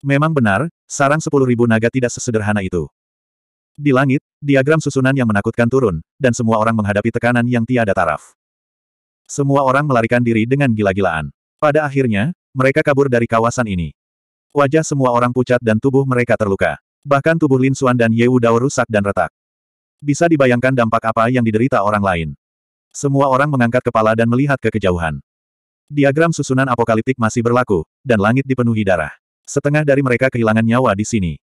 Memang benar, sarang sepuluh ribu naga tidak sesederhana itu. Di langit, diagram susunan yang menakutkan turun, dan semua orang menghadapi tekanan yang tiada taraf. Semua orang melarikan diri dengan gila-gilaan. Pada akhirnya, mereka kabur dari kawasan ini. Wajah semua orang pucat dan tubuh mereka terluka. Bahkan tubuh Lin Xuan dan Ye Wu Dao rusak dan retak. Bisa dibayangkan dampak apa yang diderita orang lain. Semua orang mengangkat kepala dan melihat ke kejauhan. Diagram susunan apokaliptik masih berlaku, dan langit dipenuhi darah. Setengah dari mereka kehilangan nyawa di sini.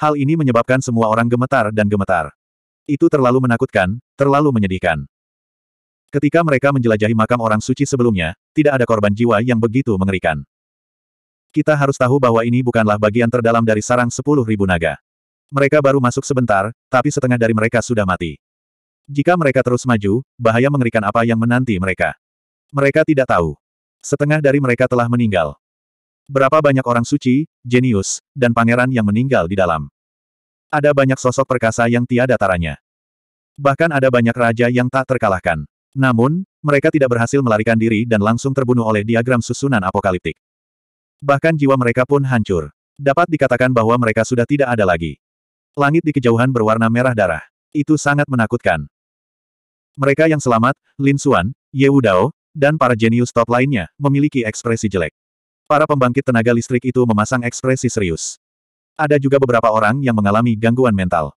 Hal ini menyebabkan semua orang gemetar dan gemetar. Itu terlalu menakutkan, terlalu menyedihkan. Ketika mereka menjelajahi makam orang suci sebelumnya, tidak ada korban jiwa yang begitu mengerikan. Kita harus tahu bahwa ini bukanlah bagian terdalam dari sarang sepuluh ribu naga. Mereka baru masuk sebentar, tapi setengah dari mereka sudah mati. Jika mereka terus maju, bahaya mengerikan apa yang menanti mereka. Mereka tidak tahu. Setengah dari mereka telah meninggal. Berapa banyak orang suci, jenius, dan pangeran yang meninggal di dalam. Ada banyak sosok perkasa yang tiada taranya. Bahkan ada banyak raja yang tak terkalahkan. Namun, mereka tidak berhasil melarikan diri dan langsung terbunuh oleh diagram susunan apokaliptik. Bahkan jiwa mereka pun hancur. Dapat dikatakan bahwa mereka sudah tidak ada lagi. Langit di kejauhan berwarna merah darah. Itu sangat menakutkan. Mereka yang selamat, Lin Xuan, Ye Wudao, dan para jenius top lainnya, memiliki ekspresi jelek. Para pembangkit tenaga listrik itu memasang ekspresi serius. Ada juga beberapa orang yang mengalami gangguan mental.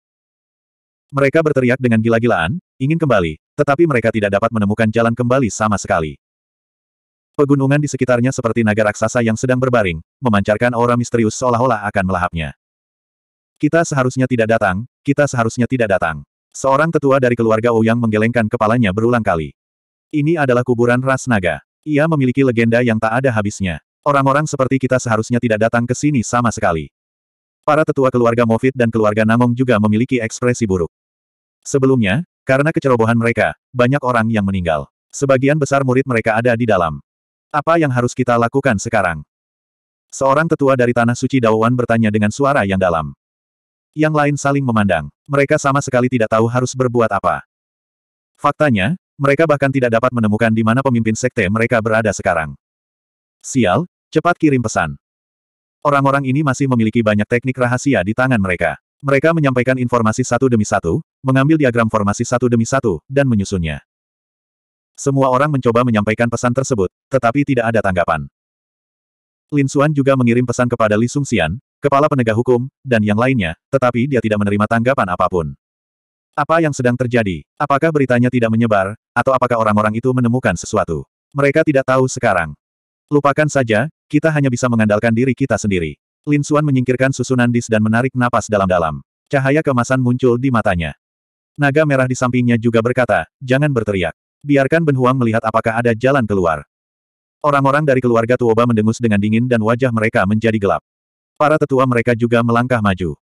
Mereka berteriak dengan gila-gilaan, ingin kembali, tetapi mereka tidak dapat menemukan jalan kembali sama sekali. Pegunungan di sekitarnya seperti naga raksasa yang sedang berbaring, memancarkan aura misterius seolah-olah akan melahapnya. Kita seharusnya tidak datang, kita seharusnya tidak datang. Seorang tetua dari keluarga Ouyang oh menggelengkan kepalanya berulang kali. Ini adalah kuburan ras naga. Ia memiliki legenda yang tak ada habisnya. Orang-orang seperti kita seharusnya tidak datang ke sini sama sekali. Para tetua keluarga Mofit dan keluarga Namong juga memiliki ekspresi buruk. Sebelumnya, karena kecerobohan mereka, banyak orang yang meninggal. Sebagian besar murid mereka ada di dalam. Apa yang harus kita lakukan sekarang? Seorang tetua dari Tanah Suci Dawan bertanya dengan suara yang dalam. Yang lain saling memandang. Mereka sama sekali tidak tahu harus berbuat apa. Faktanya, mereka bahkan tidak dapat menemukan di mana pemimpin sekte mereka berada sekarang. Sial, Cepat kirim pesan. Orang-orang ini masih memiliki banyak teknik rahasia di tangan mereka. Mereka menyampaikan informasi satu demi satu, mengambil diagram formasi satu demi satu, dan menyusunnya. Semua orang mencoba menyampaikan pesan tersebut, tetapi tidak ada tanggapan. Lin Xuan juga mengirim pesan kepada Li Xian, kepala penegak hukum, dan yang lainnya, tetapi dia tidak menerima tanggapan apapun. Apa yang sedang terjadi? Apakah beritanya tidak menyebar, atau apakah orang-orang itu menemukan sesuatu? Mereka tidak tahu sekarang. Lupakan saja, kita hanya bisa mengandalkan diri kita sendiri. Lin Suan menyingkirkan susunan dis dan menarik napas dalam-dalam. Cahaya kemasan muncul di matanya. Naga merah di sampingnya juga berkata, jangan berteriak. Biarkan Ben Huang melihat apakah ada jalan keluar. Orang-orang dari keluarga Tuoba mendengus dengan dingin dan wajah mereka menjadi gelap. Para tetua mereka juga melangkah maju.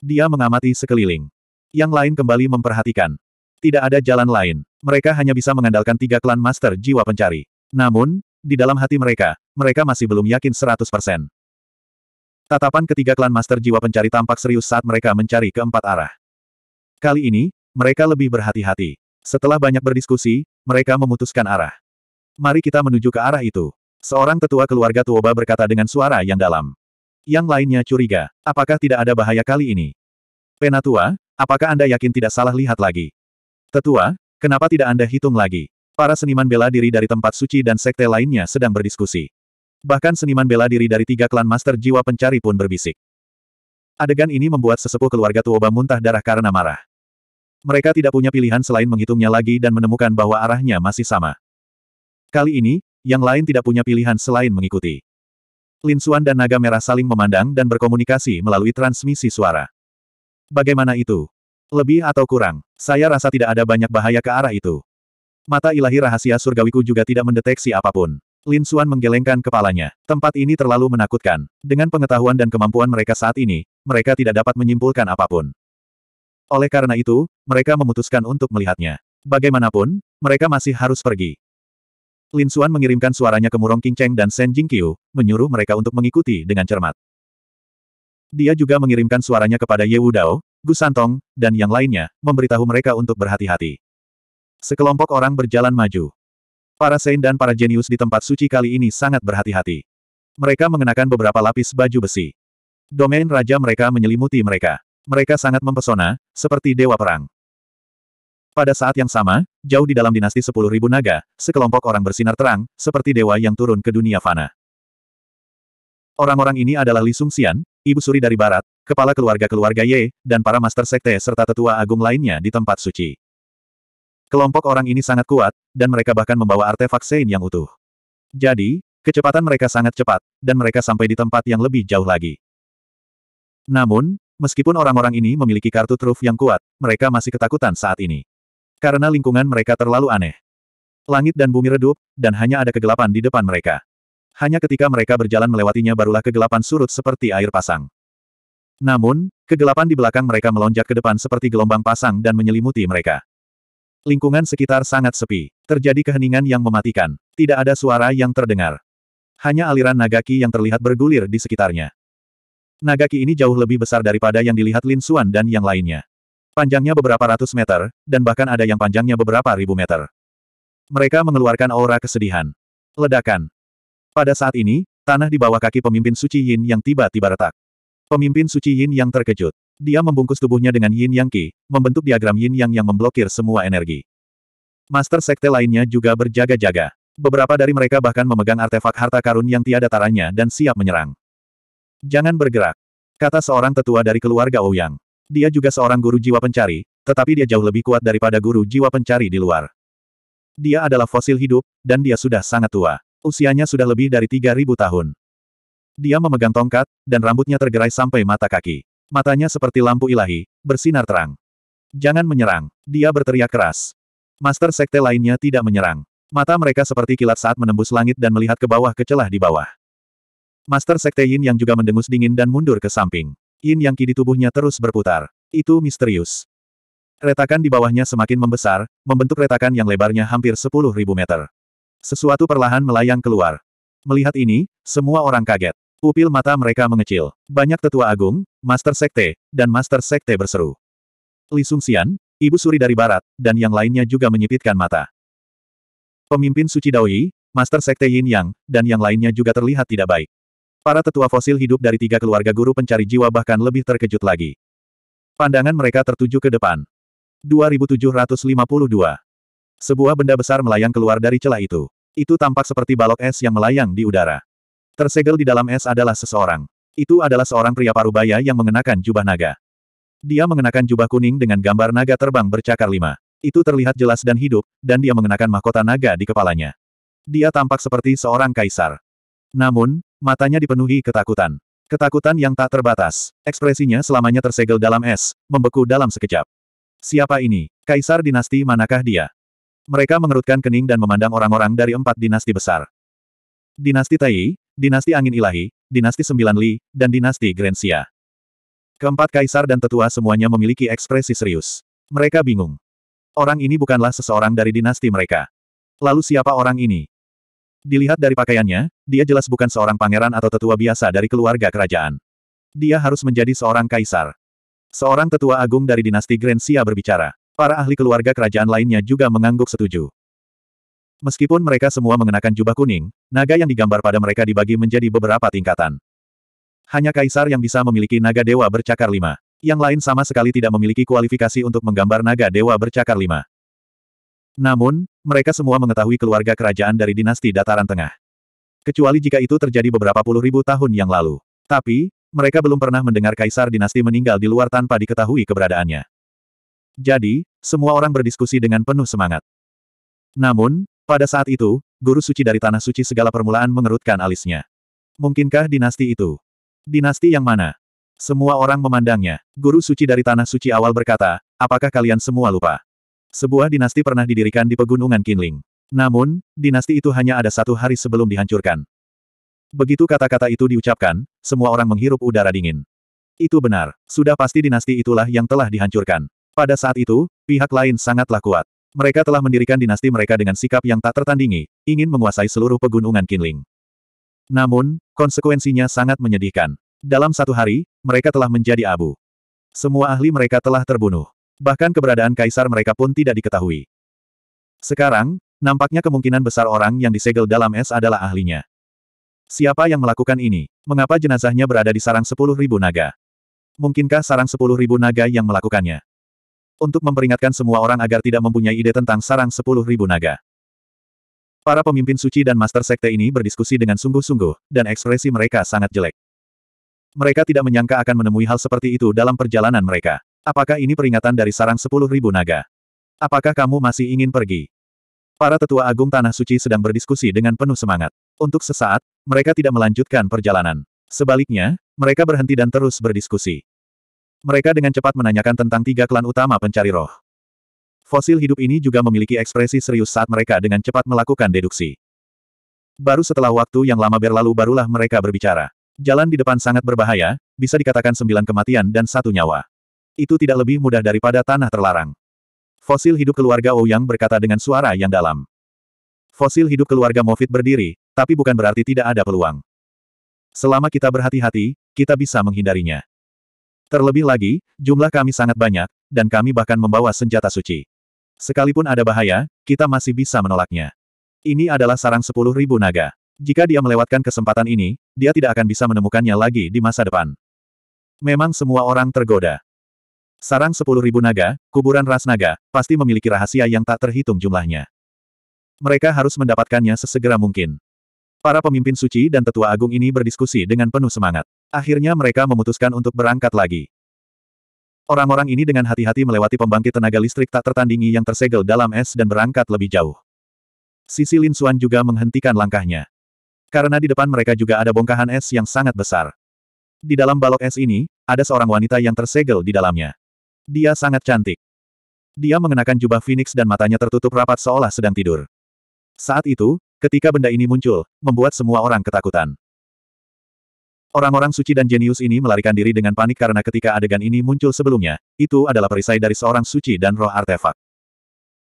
Dia mengamati sekeliling. Yang lain kembali memperhatikan. Tidak ada jalan lain. Mereka hanya bisa mengandalkan tiga klan master jiwa pencari. Namun, di dalam hati mereka, mereka masih belum yakin 100%. Tatapan ketiga klan Master Jiwa Pencari tampak serius saat mereka mencari keempat arah. Kali ini, mereka lebih berhati-hati. Setelah banyak berdiskusi, mereka memutuskan arah. Mari kita menuju ke arah itu. Seorang tetua keluarga Tuoba berkata dengan suara yang dalam. Yang lainnya curiga, apakah tidak ada bahaya kali ini? Penatua, apakah Anda yakin tidak salah lihat lagi? Tetua, kenapa tidak Anda hitung lagi? Para seniman bela diri dari tempat suci dan sekte lainnya sedang berdiskusi. Bahkan seniman bela diri dari tiga klan master jiwa pencari pun berbisik. Adegan ini membuat sesepuh keluarga Tuoba muntah darah karena marah. Mereka tidak punya pilihan selain menghitungnya lagi dan menemukan bahwa arahnya masih sama. Kali ini, yang lain tidak punya pilihan selain mengikuti. Lin Xuan dan Naga Merah saling memandang dan berkomunikasi melalui transmisi suara. Bagaimana itu? Lebih atau kurang, saya rasa tidak ada banyak bahaya ke arah itu. Mata ilahi rahasia surgawiku juga tidak mendeteksi apapun. Lin Xuan menggelengkan kepalanya. Tempat ini terlalu menakutkan. Dengan pengetahuan dan kemampuan mereka saat ini, mereka tidak dapat menyimpulkan apapun. Oleh karena itu, mereka memutuskan untuk melihatnya. Bagaimanapun, mereka masih harus pergi. Lin Xuan mengirimkan suaranya ke Murong Qingcheng dan Shen Jingqiu, menyuruh mereka untuk mengikuti dengan cermat. Dia juga mengirimkan suaranya kepada Ye Wudao, Gu Santong, dan yang lainnya, memberitahu mereka untuk berhati-hati. Sekelompok orang berjalan maju. Para sein dan para jenius di tempat suci kali ini sangat berhati-hati. Mereka mengenakan beberapa lapis baju besi. Domain raja mereka menyelimuti mereka. Mereka sangat mempesona, seperti dewa perang. Pada saat yang sama, jauh di dalam dinasti sepuluh ribu naga, sekelompok orang bersinar terang, seperti dewa yang turun ke dunia fana. Orang-orang ini adalah Li Sung Xian, ibu suri dari barat, kepala keluarga-keluarga Ye, dan para master sekte serta tetua agung lainnya di tempat suci. Kelompok orang ini sangat kuat, dan mereka bahkan membawa artefak Sein yang utuh. Jadi, kecepatan mereka sangat cepat, dan mereka sampai di tempat yang lebih jauh lagi. Namun, meskipun orang-orang ini memiliki kartu truf yang kuat, mereka masih ketakutan saat ini. Karena lingkungan mereka terlalu aneh. Langit dan bumi redup, dan hanya ada kegelapan di depan mereka. Hanya ketika mereka berjalan melewatinya barulah kegelapan surut seperti air pasang. Namun, kegelapan di belakang mereka melonjak ke depan seperti gelombang pasang dan menyelimuti mereka. Lingkungan sekitar sangat sepi. Terjadi keheningan yang mematikan. Tidak ada suara yang terdengar. Hanya aliran Nagaki yang terlihat bergulir di sekitarnya. Nagaki ini jauh lebih besar daripada yang dilihat Lin Xuan dan yang lainnya. Panjangnya beberapa ratus meter, dan bahkan ada yang panjangnya beberapa ribu meter. Mereka mengeluarkan aura kesedihan. Ledakan. Pada saat ini, tanah di bawah kaki pemimpin suci Yin yang tiba-tiba retak. Pemimpin suci Yin yang terkejut. Dia membungkus tubuhnya dengan yin yang Ki, membentuk diagram yin yang yang memblokir semua energi. Master sekte lainnya juga berjaga-jaga. Beberapa dari mereka bahkan memegang artefak harta karun yang tiada taranya dan siap menyerang. Jangan bergerak, kata seorang tetua dari keluarga Ouyang. Dia juga seorang guru jiwa pencari, tetapi dia jauh lebih kuat daripada guru jiwa pencari di luar. Dia adalah fosil hidup, dan dia sudah sangat tua. Usianya sudah lebih dari 3.000 tahun. Dia memegang tongkat, dan rambutnya tergerai sampai mata kaki. Matanya seperti lampu ilahi, bersinar terang. Jangan menyerang. Dia berteriak keras. Master sekte lainnya tidak menyerang. Mata mereka seperti kilat saat menembus langit dan melihat ke bawah ke celah di bawah. Master sekte Yin yang juga mendengus dingin dan mundur ke samping. Yin yang kini tubuhnya terus berputar. Itu misterius. Retakan di bawahnya semakin membesar, membentuk retakan yang lebarnya hampir 10.000 meter. Sesuatu perlahan melayang keluar. Melihat ini, semua orang kaget. Pupil mata mereka mengecil. Banyak tetua agung, Master Sekte, dan Master Sekte berseru. Li Sungxian, Ibu Suri dari Barat, dan yang lainnya juga menyipitkan mata. Pemimpin Suci Daoyi, Master Sekte Yin Yang, dan yang lainnya juga terlihat tidak baik. Para tetua fosil hidup dari tiga keluarga guru pencari jiwa bahkan lebih terkejut lagi. Pandangan mereka tertuju ke depan. 2752. Sebuah benda besar melayang keluar dari celah itu. Itu tampak seperti balok es yang melayang di udara. Tersegel di dalam es adalah seseorang. Itu adalah seorang pria parubaya yang mengenakan jubah naga. Dia mengenakan jubah kuning dengan gambar naga terbang bercakar lima. Itu terlihat jelas dan hidup, dan dia mengenakan mahkota naga di kepalanya. Dia tampak seperti seorang kaisar. Namun, matanya dipenuhi ketakutan. Ketakutan yang tak terbatas. Ekspresinya selamanya tersegel dalam es, membeku dalam sekejap. Siapa ini? Kaisar dinasti manakah dia? Mereka mengerutkan kening dan memandang orang-orang dari empat dinasti besar. Dinasti Tai, Dinasti Angin Ilahi, Dinasti Sembilan Li, dan Dinasti Grensia. Keempat kaisar dan tetua semuanya memiliki ekspresi serius. Mereka bingung. Orang ini bukanlah seseorang dari dinasti mereka. Lalu siapa orang ini? Dilihat dari pakaiannya, dia jelas bukan seorang pangeran atau tetua biasa dari keluarga kerajaan. Dia harus menjadi seorang kaisar. Seorang tetua agung dari dinasti Grensia berbicara. Para ahli keluarga kerajaan lainnya juga mengangguk setuju. Meskipun mereka semua mengenakan jubah kuning, naga yang digambar pada mereka dibagi menjadi beberapa tingkatan. Hanya kaisar yang bisa memiliki naga dewa bercakar lima. Yang lain sama sekali tidak memiliki kualifikasi untuk menggambar naga dewa bercakar lima. Namun, mereka semua mengetahui keluarga kerajaan dari dinasti dataran tengah. Kecuali jika itu terjadi beberapa puluh ribu tahun yang lalu. Tapi, mereka belum pernah mendengar kaisar dinasti meninggal di luar tanpa diketahui keberadaannya. Jadi, semua orang berdiskusi dengan penuh semangat. Namun, pada saat itu, guru suci dari Tanah Suci segala permulaan mengerutkan alisnya. Mungkinkah dinasti itu? Dinasti yang mana? Semua orang memandangnya. Guru suci dari Tanah Suci awal berkata, apakah kalian semua lupa? Sebuah dinasti pernah didirikan di Pegunungan Kinling. Namun, dinasti itu hanya ada satu hari sebelum dihancurkan. Begitu kata-kata itu diucapkan, semua orang menghirup udara dingin. Itu benar, sudah pasti dinasti itulah yang telah dihancurkan. Pada saat itu, pihak lain sangatlah kuat. Mereka telah mendirikan dinasti mereka dengan sikap yang tak tertandingi, ingin menguasai seluruh pegunungan Kinling. Namun, konsekuensinya sangat menyedihkan. Dalam satu hari, mereka telah menjadi abu. Semua ahli mereka telah terbunuh. Bahkan keberadaan kaisar mereka pun tidak diketahui. Sekarang, nampaknya kemungkinan besar orang yang disegel dalam es adalah ahlinya. Siapa yang melakukan ini? Mengapa jenazahnya berada di sarang sepuluh ribu naga? Mungkinkah sarang sepuluh ribu naga yang melakukannya? untuk memperingatkan semua orang agar tidak mempunyai ide tentang sarang sepuluh ribu naga. Para pemimpin suci dan master sekte ini berdiskusi dengan sungguh-sungguh, dan ekspresi mereka sangat jelek. Mereka tidak menyangka akan menemui hal seperti itu dalam perjalanan mereka. Apakah ini peringatan dari sarang sepuluh ribu naga? Apakah kamu masih ingin pergi? Para tetua agung Tanah Suci sedang berdiskusi dengan penuh semangat. Untuk sesaat, mereka tidak melanjutkan perjalanan. Sebaliknya, mereka berhenti dan terus berdiskusi. Mereka dengan cepat menanyakan tentang tiga klan utama pencari roh. Fosil hidup ini juga memiliki ekspresi serius saat mereka dengan cepat melakukan deduksi. Baru setelah waktu yang lama berlalu barulah mereka berbicara. Jalan di depan sangat berbahaya, bisa dikatakan sembilan kematian dan satu nyawa. Itu tidak lebih mudah daripada tanah terlarang. Fosil hidup keluarga Ouyang oh berkata dengan suara yang dalam. Fosil hidup keluarga Mofit berdiri, tapi bukan berarti tidak ada peluang. Selama kita berhati-hati, kita bisa menghindarinya. Terlebih lagi, jumlah kami sangat banyak, dan kami bahkan membawa senjata suci. Sekalipun ada bahaya, kita masih bisa menolaknya. Ini adalah sarang sepuluh ribu naga. Jika dia melewatkan kesempatan ini, dia tidak akan bisa menemukannya lagi di masa depan. Memang semua orang tergoda. Sarang sepuluh ribu naga, kuburan ras naga, pasti memiliki rahasia yang tak terhitung jumlahnya. Mereka harus mendapatkannya sesegera mungkin. Para pemimpin suci dan tetua agung ini berdiskusi dengan penuh semangat. Akhirnya mereka memutuskan untuk berangkat lagi. Orang-orang ini dengan hati-hati melewati pembangkit tenaga listrik tak tertandingi yang tersegel dalam es dan berangkat lebih jauh. Sisi Lin Xuan juga menghentikan langkahnya. Karena di depan mereka juga ada bongkahan es yang sangat besar. Di dalam balok es ini, ada seorang wanita yang tersegel di dalamnya. Dia sangat cantik. Dia mengenakan jubah phoenix dan matanya tertutup rapat seolah sedang tidur. Saat itu, ketika benda ini muncul, membuat semua orang ketakutan. Orang-orang suci dan jenius ini melarikan diri dengan panik karena ketika adegan ini muncul sebelumnya, itu adalah perisai dari seorang suci dan roh artefak.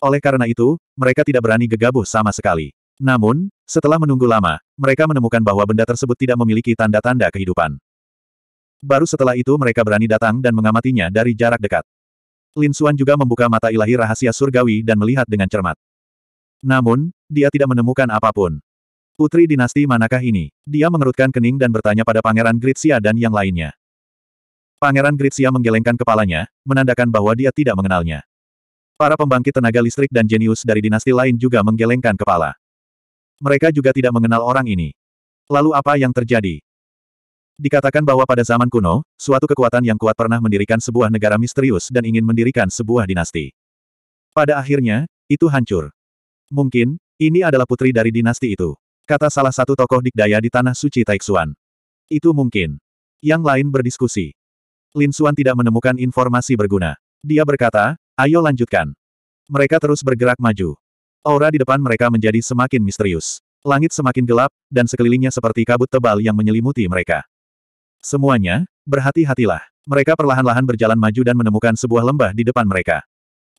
Oleh karena itu, mereka tidak berani gegabah sama sekali. Namun, setelah menunggu lama, mereka menemukan bahwa benda tersebut tidak memiliki tanda-tanda kehidupan. Baru setelah itu mereka berani datang dan mengamatinya dari jarak dekat. Lin Xuan juga membuka mata ilahi rahasia surgawi dan melihat dengan cermat. Namun, dia tidak menemukan apapun. Putri dinasti manakah ini? Dia mengerutkan kening dan bertanya pada Pangeran Gritsia dan yang lainnya. Pangeran Gritsia menggelengkan kepalanya, menandakan bahwa dia tidak mengenalnya. Para pembangkit tenaga listrik dan jenius dari dinasti lain juga menggelengkan kepala. Mereka juga tidak mengenal orang ini. Lalu apa yang terjadi? Dikatakan bahwa pada zaman kuno, suatu kekuatan yang kuat pernah mendirikan sebuah negara misterius dan ingin mendirikan sebuah dinasti. Pada akhirnya, itu hancur. Mungkin, ini adalah putri dari dinasti itu. Kata salah satu tokoh dikdaya di Tanah Suci Taixuan. Itu mungkin. Yang lain berdiskusi. Lin Xuan tidak menemukan informasi berguna. Dia berkata, ayo lanjutkan. Mereka terus bergerak maju. Aura di depan mereka menjadi semakin misterius. Langit semakin gelap, dan sekelilingnya seperti kabut tebal yang menyelimuti mereka. Semuanya, berhati-hatilah. Mereka perlahan-lahan berjalan maju dan menemukan sebuah lembah di depan mereka.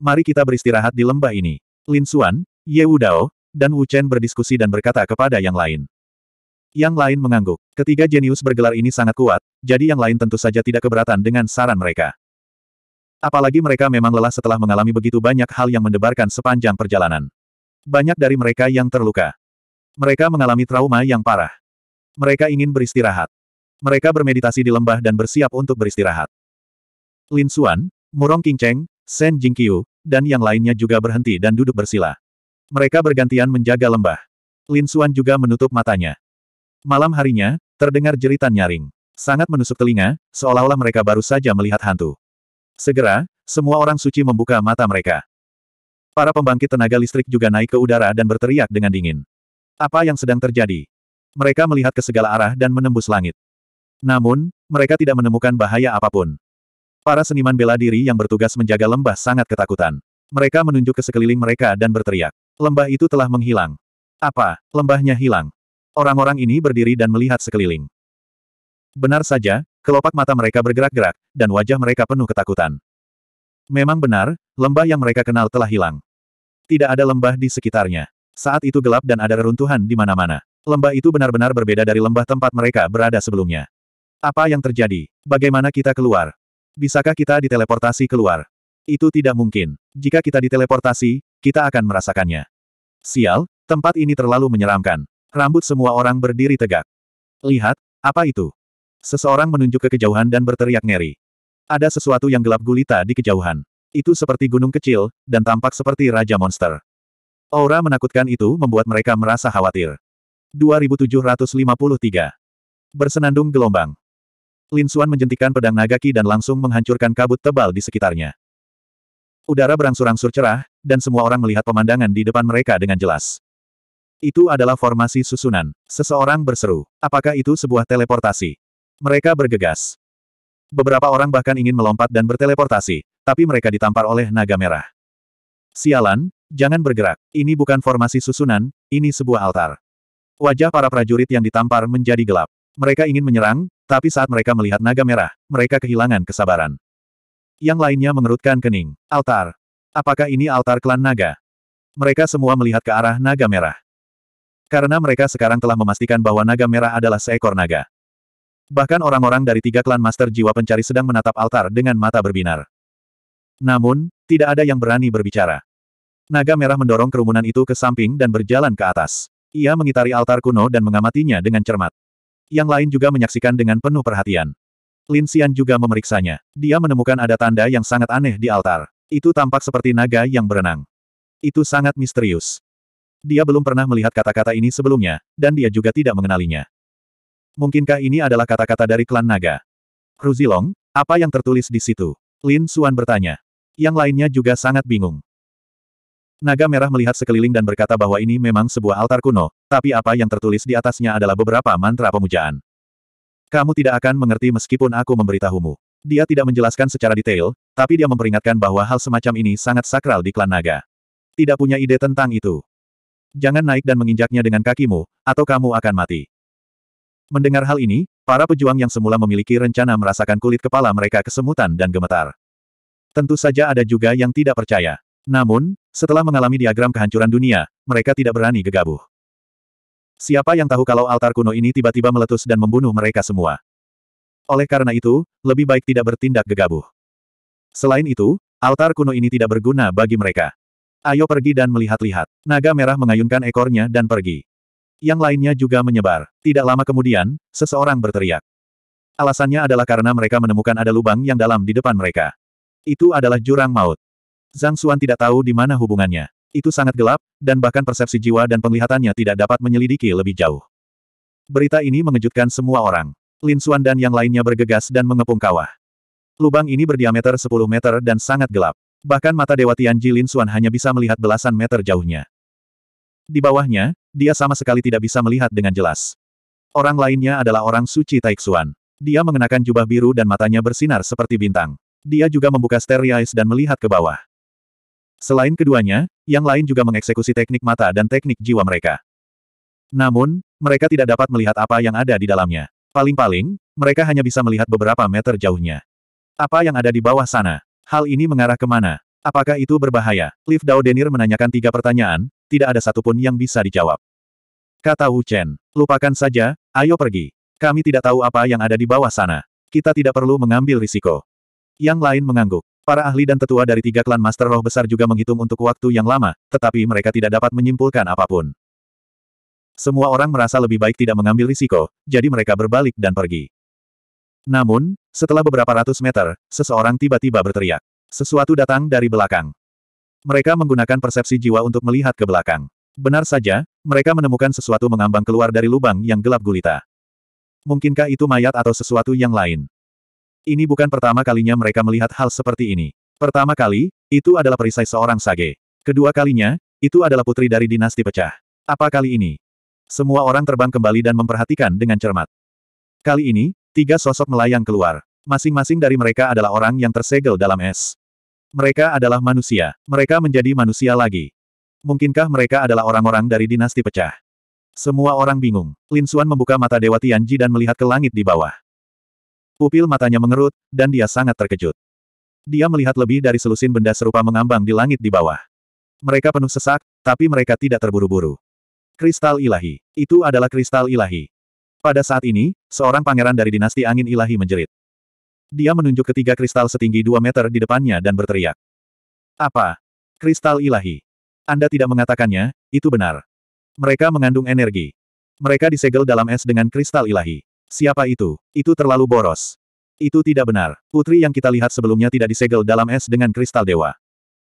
Mari kita beristirahat di lembah ini. Lin Xuan, Ye Wudao dan Wu Chen berdiskusi dan berkata kepada yang lain. Yang lain mengangguk. Ketiga jenius bergelar ini sangat kuat, jadi yang lain tentu saja tidak keberatan dengan saran mereka. Apalagi mereka memang lelah setelah mengalami begitu banyak hal yang mendebarkan sepanjang perjalanan. Banyak dari mereka yang terluka. Mereka mengalami trauma yang parah. Mereka ingin beristirahat. Mereka bermeditasi di lembah dan bersiap untuk beristirahat. Lin Xuan, Murong Qingcheng, Shen Jingqiu, dan yang lainnya juga berhenti dan duduk bersila. Mereka bergantian menjaga lembah. Lin Xuan juga menutup matanya. Malam harinya, terdengar jeritan nyaring. Sangat menusuk telinga, seolah-olah mereka baru saja melihat hantu. Segera, semua orang suci membuka mata mereka. Para pembangkit tenaga listrik juga naik ke udara dan berteriak dengan dingin. Apa yang sedang terjadi? Mereka melihat ke segala arah dan menembus langit. Namun, mereka tidak menemukan bahaya apapun. Para seniman bela diri yang bertugas menjaga lembah sangat ketakutan. Mereka menunjuk ke sekeliling mereka dan berteriak. Lembah itu telah menghilang. Apa, lembahnya hilang? Orang-orang ini berdiri dan melihat sekeliling. Benar saja, kelopak mata mereka bergerak-gerak, dan wajah mereka penuh ketakutan. Memang benar, lembah yang mereka kenal telah hilang. Tidak ada lembah di sekitarnya. Saat itu gelap dan ada reruntuhan di mana-mana. Lembah itu benar-benar berbeda dari lembah tempat mereka berada sebelumnya. Apa yang terjadi? Bagaimana kita keluar? Bisakah kita diteleportasi keluar? Itu tidak mungkin. Jika kita diteleportasi, kita akan merasakannya. Sial, tempat ini terlalu menyeramkan. Rambut semua orang berdiri tegak. Lihat, apa itu? Seseorang menunjuk ke kejauhan dan berteriak ngeri. Ada sesuatu yang gelap gulita di kejauhan. Itu seperti gunung kecil, dan tampak seperti raja monster. Aura menakutkan itu membuat mereka merasa khawatir. 2753. Bersenandung gelombang. Lin Suan menjentikan pedang Nagaki dan langsung menghancurkan kabut tebal di sekitarnya. Udara berangsur-angsur cerah, dan semua orang melihat pemandangan di depan mereka dengan jelas. Itu adalah formasi susunan. Seseorang berseru, apakah itu sebuah teleportasi? Mereka bergegas. Beberapa orang bahkan ingin melompat dan berteleportasi, tapi mereka ditampar oleh naga merah. Sialan, jangan bergerak. Ini bukan formasi susunan, ini sebuah altar. Wajah para prajurit yang ditampar menjadi gelap. Mereka ingin menyerang, tapi saat mereka melihat naga merah, mereka kehilangan kesabaran. Yang lainnya mengerutkan kening. Altar. Apakah ini altar klan naga? Mereka semua melihat ke arah naga merah. Karena mereka sekarang telah memastikan bahwa naga merah adalah seekor naga. Bahkan orang-orang dari tiga klan master jiwa pencari sedang menatap altar dengan mata berbinar. Namun, tidak ada yang berani berbicara. Naga merah mendorong kerumunan itu ke samping dan berjalan ke atas. Ia mengitari altar kuno dan mengamatinya dengan cermat. Yang lain juga menyaksikan dengan penuh perhatian. Lin Xian juga memeriksanya. Dia menemukan ada tanda yang sangat aneh di altar. Itu tampak seperti naga yang berenang. Itu sangat misterius. Dia belum pernah melihat kata-kata ini sebelumnya, dan dia juga tidak mengenalinya. Mungkinkah ini adalah kata-kata dari klan naga? Ruzilong, apa yang tertulis di situ? Lin Xuan bertanya. Yang lainnya juga sangat bingung. Naga merah melihat sekeliling dan berkata bahwa ini memang sebuah altar kuno, tapi apa yang tertulis di atasnya adalah beberapa mantra pemujaan. Kamu tidak akan mengerti meskipun aku memberitahumu. Dia tidak menjelaskan secara detail, tapi dia memperingatkan bahwa hal semacam ini sangat sakral di klan naga. Tidak punya ide tentang itu. Jangan naik dan menginjaknya dengan kakimu, atau kamu akan mati. Mendengar hal ini, para pejuang yang semula memiliki rencana merasakan kulit kepala mereka kesemutan dan gemetar. Tentu saja ada juga yang tidak percaya. Namun, setelah mengalami diagram kehancuran dunia, mereka tidak berani gegabah. Siapa yang tahu kalau altar kuno ini tiba-tiba meletus dan membunuh mereka semua? Oleh karena itu, lebih baik tidak bertindak gegabah. Selain itu, altar kuno ini tidak berguna bagi mereka. Ayo pergi dan melihat-lihat. Naga merah mengayunkan ekornya dan pergi. Yang lainnya juga menyebar. Tidak lama kemudian, seseorang berteriak. Alasannya adalah karena mereka menemukan ada lubang yang dalam di depan mereka. Itu adalah jurang maut. Zhang Xuan tidak tahu di mana hubungannya. Itu sangat gelap, dan bahkan persepsi jiwa dan penglihatannya tidak dapat menyelidiki lebih jauh. Berita ini mengejutkan semua orang. Lin Xuan dan yang lainnya bergegas dan mengepung kawah. Lubang ini berdiameter 10 meter dan sangat gelap. Bahkan mata Dewa Tianji Lin Xuan hanya bisa melihat belasan meter jauhnya. Di bawahnya, dia sama sekali tidak bisa melihat dengan jelas. Orang lainnya adalah orang suci Taixuan. Dia mengenakan jubah biru dan matanya bersinar seperti bintang. Dia juga membuka stereo dan melihat ke bawah. Selain keduanya, yang lain juga mengeksekusi teknik mata dan teknik jiwa mereka. Namun, mereka tidak dapat melihat apa yang ada di dalamnya. Paling-paling, mereka hanya bisa melihat beberapa meter jauhnya. Apa yang ada di bawah sana? Hal ini mengarah ke mana? Apakah itu berbahaya? Liv Dao Denir menanyakan tiga pertanyaan, tidak ada satupun yang bisa dijawab. Kata Wu Chen, lupakan saja, ayo pergi. Kami tidak tahu apa yang ada di bawah sana. Kita tidak perlu mengambil risiko. Yang lain mengangguk. Para ahli dan tetua dari tiga klan Master Roh Besar juga menghitung untuk waktu yang lama, tetapi mereka tidak dapat menyimpulkan apapun. Semua orang merasa lebih baik tidak mengambil risiko, jadi mereka berbalik dan pergi. Namun, setelah beberapa ratus meter, seseorang tiba-tiba berteriak. Sesuatu datang dari belakang. Mereka menggunakan persepsi jiwa untuk melihat ke belakang. Benar saja, mereka menemukan sesuatu mengambang keluar dari lubang yang gelap gulita. Mungkinkah itu mayat atau sesuatu yang lain? Ini bukan pertama kalinya mereka melihat hal seperti ini. Pertama kali, itu adalah perisai seorang sage. Kedua kalinya, itu adalah putri dari dinasti pecah. Apa kali ini? Semua orang terbang kembali dan memperhatikan dengan cermat. Kali ini, tiga sosok melayang keluar. Masing-masing dari mereka adalah orang yang tersegel dalam es. Mereka adalah manusia. Mereka menjadi manusia lagi. Mungkinkah mereka adalah orang-orang dari dinasti pecah? Semua orang bingung. Lin Xuan membuka mata Dewa Tianji dan melihat ke langit di bawah. Pupil matanya mengerut, dan dia sangat terkejut. Dia melihat lebih dari selusin benda serupa mengambang di langit di bawah. Mereka penuh sesak, tapi mereka tidak terburu-buru. Kristal ilahi. Itu adalah kristal ilahi. Pada saat ini, seorang pangeran dari dinasti angin ilahi menjerit. Dia menunjuk ketiga kristal setinggi dua meter di depannya dan berteriak. Apa? Kristal ilahi. Anda tidak mengatakannya, itu benar. Mereka mengandung energi. Mereka disegel dalam es dengan kristal ilahi. Siapa itu? Itu terlalu boros. Itu tidak benar. Putri yang kita lihat sebelumnya tidak disegel dalam es dengan kristal dewa.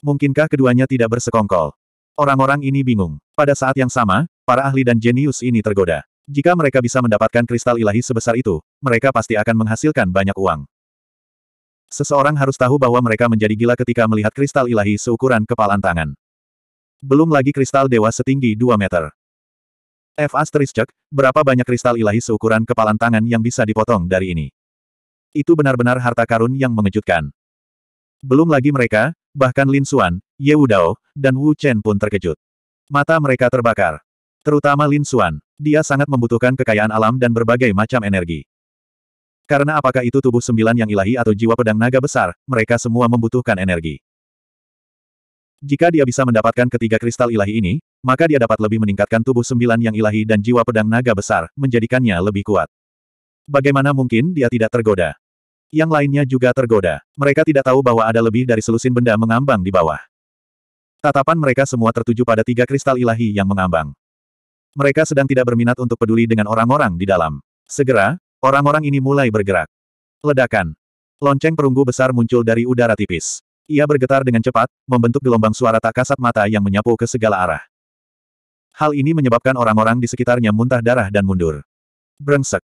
Mungkinkah keduanya tidak bersekongkol? Orang-orang ini bingung. Pada saat yang sama, para ahli dan jenius ini tergoda. Jika mereka bisa mendapatkan kristal ilahi sebesar itu, mereka pasti akan menghasilkan banyak uang. Seseorang harus tahu bahwa mereka menjadi gila ketika melihat kristal ilahi seukuran kepalan tangan. Belum lagi kristal dewa setinggi 2 meter. F asterisk, berapa banyak kristal ilahi seukuran kepalan tangan yang bisa dipotong dari ini? Itu benar-benar harta karun yang mengejutkan. Belum lagi mereka, bahkan Lin Xuan, Ye Wudao, dan Wu Chen pun terkejut. Mata mereka terbakar. Terutama Lin Xuan, dia sangat membutuhkan kekayaan alam dan berbagai macam energi. Karena apakah itu tubuh sembilan yang ilahi atau jiwa pedang naga besar, mereka semua membutuhkan energi. Jika dia bisa mendapatkan ketiga kristal ilahi ini, maka dia dapat lebih meningkatkan tubuh sembilan yang ilahi dan jiwa pedang naga besar, menjadikannya lebih kuat. Bagaimana mungkin dia tidak tergoda? Yang lainnya juga tergoda. Mereka tidak tahu bahwa ada lebih dari selusin benda mengambang di bawah. Tatapan mereka semua tertuju pada tiga kristal ilahi yang mengambang. Mereka sedang tidak berminat untuk peduli dengan orang-orang di dalam. Segera, orang-orang ini mulai bergerak. Ledakan. Lonceng perunggu besar muncul dari udara tipis. Ia bergetar dengan cepat, membentuk gelombang suara tak kasat mata yang menyapu ke segala arah. Hal ini menyebabkan orang-orang di sekitarnya muntah darah dan mundur. Brengsek.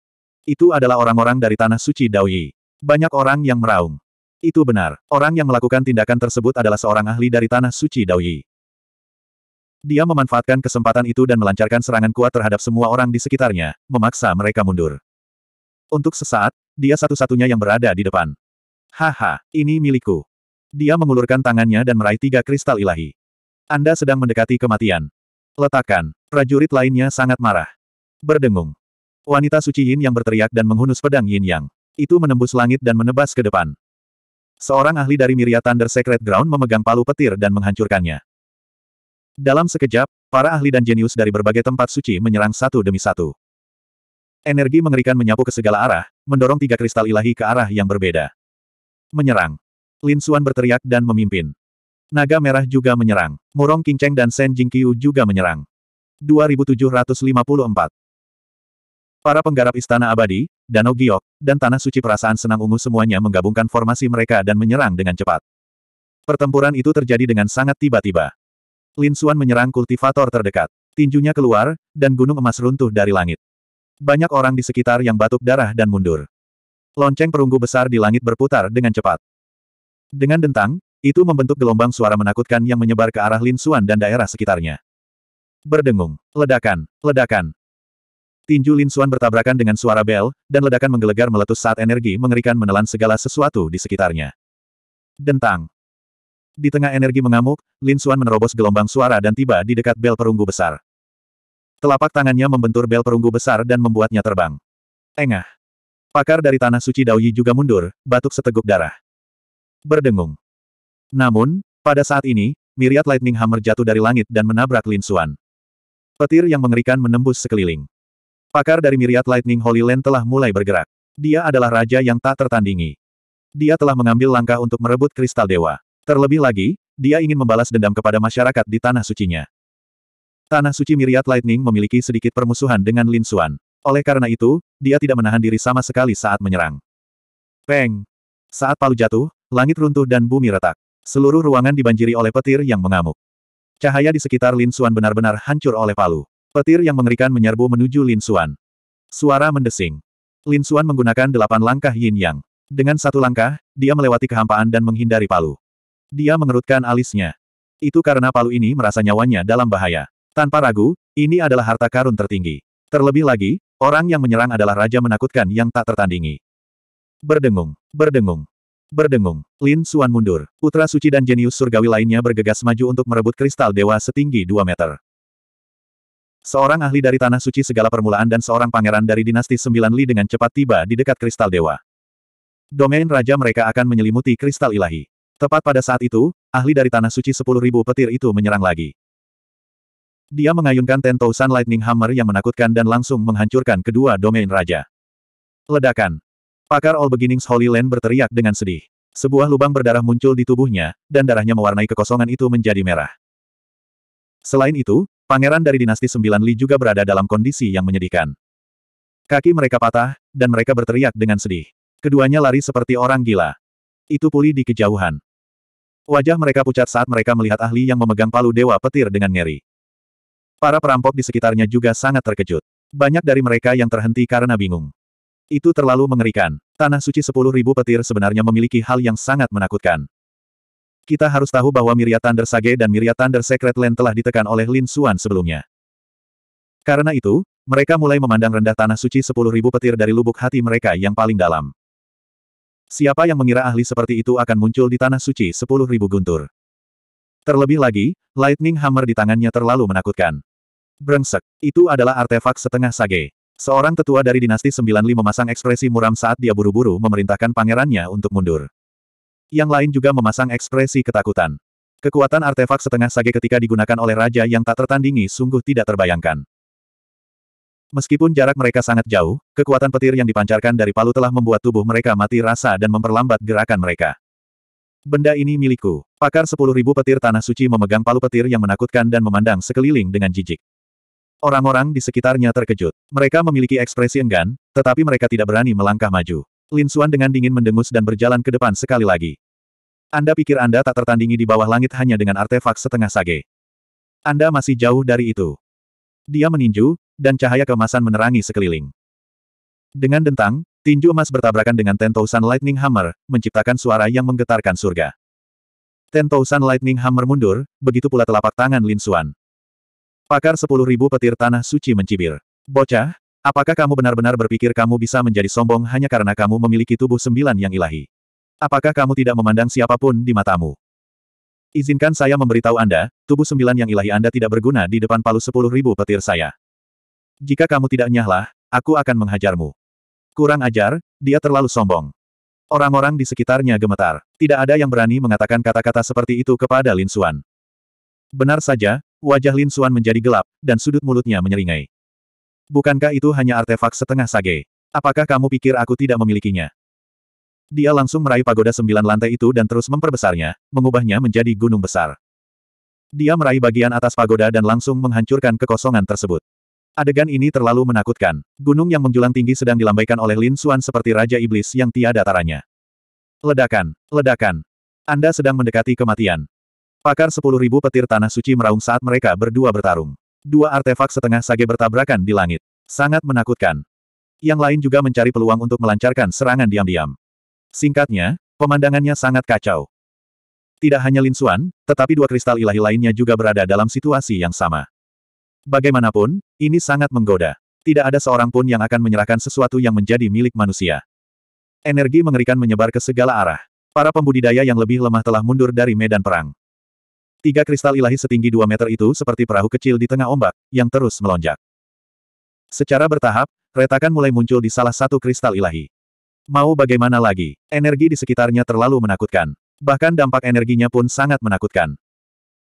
Itu adalah orang-orang dari Tanah Suci Daoyi. Banyak orang yang meraung. Itu benar, orang yang melakukan tindakan tersebut adalah seorang ahli dari Tanah Suci Daoyi. Dia memanfaatkan kesempatan itu dan melancarkan serangan kuat terhadap semua orang di sekitarnya, memaksa mereka mundur. Untuk sesaat, dia satu-satunya yang berada di depan. Haha, ini milikku. Dia mengulurkan tangannya dan meraih tiga kristal ilahi. Anda sedang mendekati kematian. Letakkan. Prajurit lainnya sangat marah. Berdengung. Wanita suci Yin yang berteriak dan menghunus pedang Yin Yang. Itu menembus langit dan menebas ke depan. Seorang ahli dari Miria Thunder Sacred Ground memegang palu petir dan menghancurkannya. Dalam sekejap, para ahli dan jenius dari berbagai tempat suci menyerang satu demi satu. Energi mengerikan menyapu ke segala arah, mendorong tiga kristal ilahi ke arah yang berbeda. Menyerang. Lin Xuan berteriak dan memimpin. Naga Merah juga menyerang. Murong Qingcheng dan Shen Jingqiu juga menyerang. 2754 Para penggarap Istana Abadi, Danau Giok, dan Tanah Suci Perasaan Senang Ungu semuanya menggabungkan formasi mereka dan menyerang dengan cepat. Pertempuran itu terjadi dengan sangat tiba-tiba. Lin Xuan menyerang kultivator terdekat. Tinjunya keluar, dan gunung emas runtuh dari langit. Banyak orang di sekitar yang batuk darah dan mundur. Lonceng perunggu besar di langit berputar dengan cepat. Dengan dentang, itu membentuk gelombang suara menakutkan yang menyebar ke arah Lin Xuan dan daerah sekitarnya. Berdengung, ledakan, ledakan. Tinju Lin Xuan bertabrakan dengan suara bel, dan ledakan menggelegar meletus saat energi mengerikan menelan segala sesuatu di sekitarnya. Dentang. Di tengah energi mengamuk, Lin Xuan menerobos gelombang suara dan tiba di dekat bel perunggu besar. Telapak tangannya membentur bel perunggu besar dan membuatnya terbang. Engah. Pakar dari Tanah Suci Daoyi juga mundur, batuk seteguk darah berdengung. Namun, pada saat ini, Miriat Lightning Hammer jatuh dari langit dan menabrak Lin Xuan. Petir yang mengerikan menembus sekeliling. Pakar dari Miriat Lightning Holy Land telah mulai bergerak. Dia adalah raja yang tak tertandingi. Dia telah mengambil langkah untuk merebut kristal dewa. Terlebih lagi, dia ingin membalas dendam kepada masyarakat di tanah sucinya. Tanah suci Miriat Lightning memiliki sedikit permusuhan dengan Lin Xuan. Oleh karena itu, dia tidak menahan diri sama sekali saat menyerang. Peng! Saat palu jatuh, Langit runtuh dan bumi retak. Seluruh ruangan dibanjiri oleh petir yang mengamuk. Cahaya di sekitar Lin Suan benar-benar hancur oleh palu. Petir yang mengerikan menyerbu menuju Lin Suan. Suara mendesing. Lin Suan menggunakan delapan langkah yin yang. Dengan satu langkah, dia melewati kehampaan dan menghindari palu. Dia mengerutkan alisnya. Itu karena palu ini merasa nyawanya dalam bahaya. Tanpa ragu, ini adalah harta karun tertinggi. Terlebih lagi, orang yang menyerang adalah raja menakutkan yang tak tertandingi. Berdengung, berdengung. Berdengung, Lin Suan mundur. Putra suci dan jenius surgawi lainnya bergegas maju untuk merebut kristal dewa setinggi 2 meter. Seorang ahli dari tanah suci segala permulaan dan seorang pangeran dari dinasti Sembilan Li dengan cepat tiba di dekat kristal dewa. Domain raja mereka akan menyelimuti kristal ilahi. Tepat pada saat itu, ahli dari tanah suci sepuluh ribu petir itu menyerang lagi. Dia mengayunkan Ten Thousand Lightning Hammer yang menakutkan dan langsung menghancurkan kedua domain raja. Ledakan. Pakar All Beginnings Holy Land berteriak dengan sedih. Sebuah lubang berdarah muncul di tubuhnya, dan darahnya mewarnai kekosongan itu menjadi merah. Selain itu, pangeran dari dinasti Sembilan Li juga berada dalam kondisi yang menyedihkan. Kaki mereka patah, dan mereka berteriak dengan sedih. Keduanya lari seperti orang gila. Itu pulih di kejauhan. Wajah mereka pucat saat mereka melihat ahli yang memegang palu dewa petir dengan ngeri. Para perampok di sekitarnya juga sangat terkejut. Banyak dari mereka yang terhenti karena bingung. Itu terlalu mengerikan. Tanah suci sepuluh ribu petir sebenarnya memiliki hal yang sangat menakutkan. Kita harus tahu bahwa Miria Thunder Sage dan Miria Thunder Secret Land telah ditekan oleh Lin Suan sebelumnya. Karena itu, mereka mulai memandang rendah tanah suci sepuluh ribu petir dari lubuk hati mereka yang paling dalam. Siapa yang mengira ahli seperti itu akan muncul di tanah suci sepuluh ribu guntur? Terlebih lagi, Lightning Hammer di tangannya terlalu menakutkan. Brengsek, itu adalah artefak setengah sage. Seorang tetua dari dinasti 95 memasang ekspresi muram saat dia buru-buru memerintahkan pangerannya untuk mundur. Yang lain juga memasang ekspresi ketakutan. Kekuatan artefak setengah sage ketika digunakan oleh raja yang tak tertandingi sungguh tidak terbayangkan. Meskipun jarak mereka sangat jauh, kekuatan petir yang dipancarkan dari palu telah membuat tubuh mereka mati rasa dan memperlambat gerakan mereka. Benda ini milikku. Pakar sepuluh ribu petir tanah suci memegang palu petir yang menakutkan dan memandang sekeliling dengan jijik. Orang-orang di sekitarnya terkejut. Mereka memiliki ekspresi enggan, tetapi mereka tidak berani melangkah maju. Lin Xuan dengan dingin mendengus dan berjalan ke depan sekali lagi. Anda pikir Anda tak tertandingi di bawah langit hanya dengan artefak setengah sage. Anda masih jauh dari itu. Dia meninju, dan cahaya kemasan menerangi sekeliling. Dengan dentang, tinju emas bertabrakan dengan Tentousan Lightning Hammer, menciptakan suara yang menggetarkan surga. Tentousan Lightning Hammer mundur, begitu pula telapak tangan Lin Xuan. Pakar sepuluh ribu petir tanah suci mencibir. Bocah, apakah kamu benar-benar berpikir kamu bisa menjadi sombong hanya karena kamu memiliki tubuh sembilan yang ilahi? Apakah kamu tidak memandang siapapun di matamu? Izinkan saya memberitahu Anda, tubuh sembilan yang ilahi Anda tidak berguna di depan palu sepuluh ribu petir saya. Jika kamu tidak nyahlah, aku akan menghajarmu. Kurang ajar, dia terlalu sombong. Orang-orang di sekitarnya gemetar. Tidak ada yang berani mengatakan kata-kata seperti itu kepada Lin Suan. Benar saja, Wajah Lin Suan menjadi gelap, dan sudut mulutnya menyeringai. Bukankah itu hanya artefak setengah sage? Apakah kamu pikir aku tidak memilikinya? Dia langsung meraih pagoda sembilan lantai itu dan terus memperbesarnya, mengubahnya menjadi gunung besar. Dia meraih bagian atas pagoda dan langsung menghancurkan kekosongan tersebut. Adegan ini terlalu menakutkan. Gunung yang menjulang tinggi sedang dilambaikan oleh Lin Suan seperti Raja Iblis yang tiada taranya. Ledakan, ledakan. Anda sedang mendekati kematian. Pakar sepuluh ribu petir tanah suci meraung saat mereka berdua bertarung. Dua artefak setengah sage bertabrakan di langit. Sangat menakutkan. Yang lain juga mencari peluang untuk melancarkan serangan diam-diam. Singkatnya, pemandangannya sangat kacau. Tidak hanya Lin Xuan, tetapi dua kristal ilahi lainnya juga berada dalam situasi yang sama. Bagaimanapun, ini sangat menggoda. Tidak ada seorang pun yang akan menyerahkan sesuatu yang menjadi milik manusia. Energi mengerikan menyebar ke segala arah. Para pembudidaya yang lebih lemah telah mundur dari medan perang. Tiga kristal ilahi setinggi dua meter itu seperti perahu kecil di tengah ombak, yang terus melonjak. Secara bertahap, retakan mulai muncul di salah satu kristal ilahi. Mau bagaimana lagi, energi di sekitarnya terlalu menakutkan. Bahkan dampak energinya pun sangat menakutkan.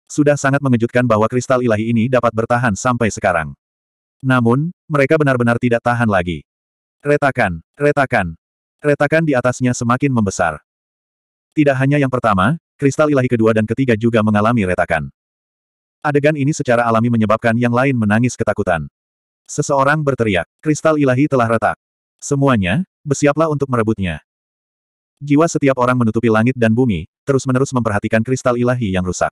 Sudah sangat mengejutkan bahwa kristal ilahi ini dapat bertahan sampai sekarang. Namun, mereka benar-benar tidak tahan lagi. Retakan, retakan, retakan di atasnya semakin membesar. Tidak hanya yang pertama, kristal ilahi kedua dan ketiga juga mengalami retakan. Adegan ini secara alami menyebabkan yang lain menangis ketakutan. Seseorang berteriak, kristal ilahi telah retak. Semuanya, bersiaplah untuk merebutnya. Jiwa setiap orang menutupi langit dan bumi, terus-menerus memperhatikan kristal ilahi yang rusak.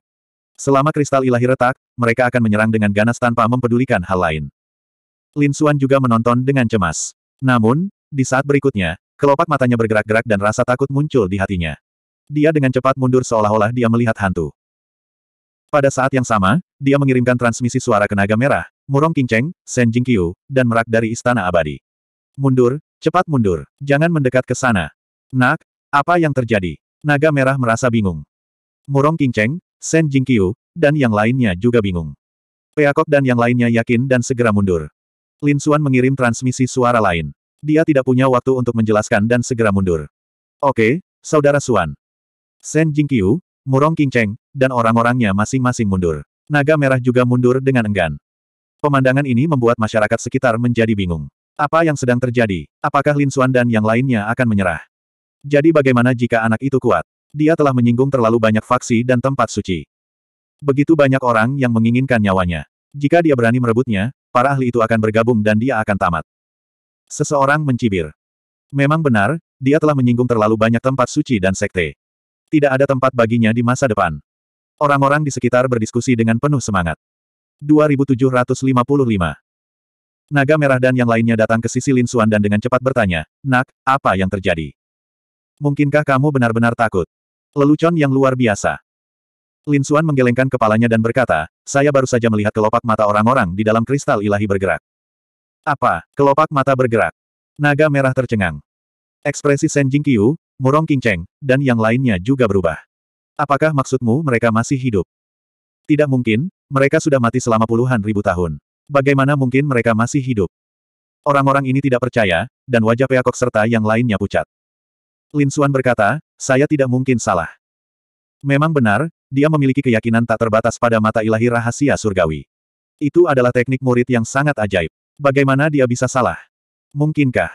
Selama kristal ilahi retak, mereka akan menyerang dengan ganas tanpa mempedulikan hal lain. Lin Suan juga menonton dengan cemas. Namun, di saat berikutnya, kelopak matanya bergerak-gerak dan rasa takut muncul di hatinya. Dia dengan cepat mundur seolah-olah dia melihat hantu. Pada saat yang sama, dia mengirimkan transmisi suara ke naga merah, Murong Kinceng, Sen Jingqiu, dan merak dari Istana Abadi. Mundur, cepat mundur, jangan mendekat ke sana. Nak, apa yang terjadi? Naga merah merasa bingung. Murong Kinceng, Sen Jingqiu, dan yang lainnya juga bingung. Peakok dan yang lainnya yakin dan segera mundur. Lin Xuan mengirim transmisi suara lain. Dia tidak punya waktu untuk menjelaskan dan segera mundur. Oke, Saudara Xuan, Shen Jingqiu, Murong Qingcheng, dan orang-orangnya masing-masing mundur. Naga merah juga mundur dengan enggan. Pemandangan ini membuat masyarakat sekitar menjadi bingung. Apa yang sedang terjadi? Apakah Lin Xuan dan yang lainnya akan menyerah? Jadi bagaimana jika anak itu kuat? Dia telah menyinggung terlalu banyak faksi dan tempat suci. Begitu banyak orang yang menginginkan nyawanya. Jika dia berani merebutnya, para ahli itu akan bergabung dan dia akan tamat. Seseorang mencibir. Memang benar, dia telah menyinggung terlalu banyak tempat suci dan sekte. Tidak ada tempat baginya di masa depan. Orang-orang di sekitar berdiskusi dengan penuh semangat. 2755 Naga Merah dan yang lainnya datang ke sisi Lin Suan dan dengan cepat bertanya, Nak, apa yang terjadi? Mungkinkah kamu benar-benar takut? Lelucon yang luar biasa. Lin Suan menggelengkan kepalanya dan berkata, saya baru saja melihat kelopak mata orang-orang di dalam kristal ilahi bergerak. Apa, kelopak mata bergerak? Naga merah tercengang. Ekspresi Shen Jingqiu, murong kinceng, dan yang lainnya juga berubah. Apakah maksudmu mereka masih hidup? Tidak mungkin, mereka sudah mati selama puluhan ribu tahun. Bagaimana mungkin mereka masih hidup? Orang-orang ini tidak percaya, dan wajah Peacock serta yang lainnya pucat. Lin Xuan berkata, saya tidak mungkin salah. Memang benar, dia memiliki keyakinan tak terbatas pada mata ilahi rahasia surgawi. Itu adalah teknik murid yang sangat ajaib. Bagaimana dia bisa salah? Mungkinkah?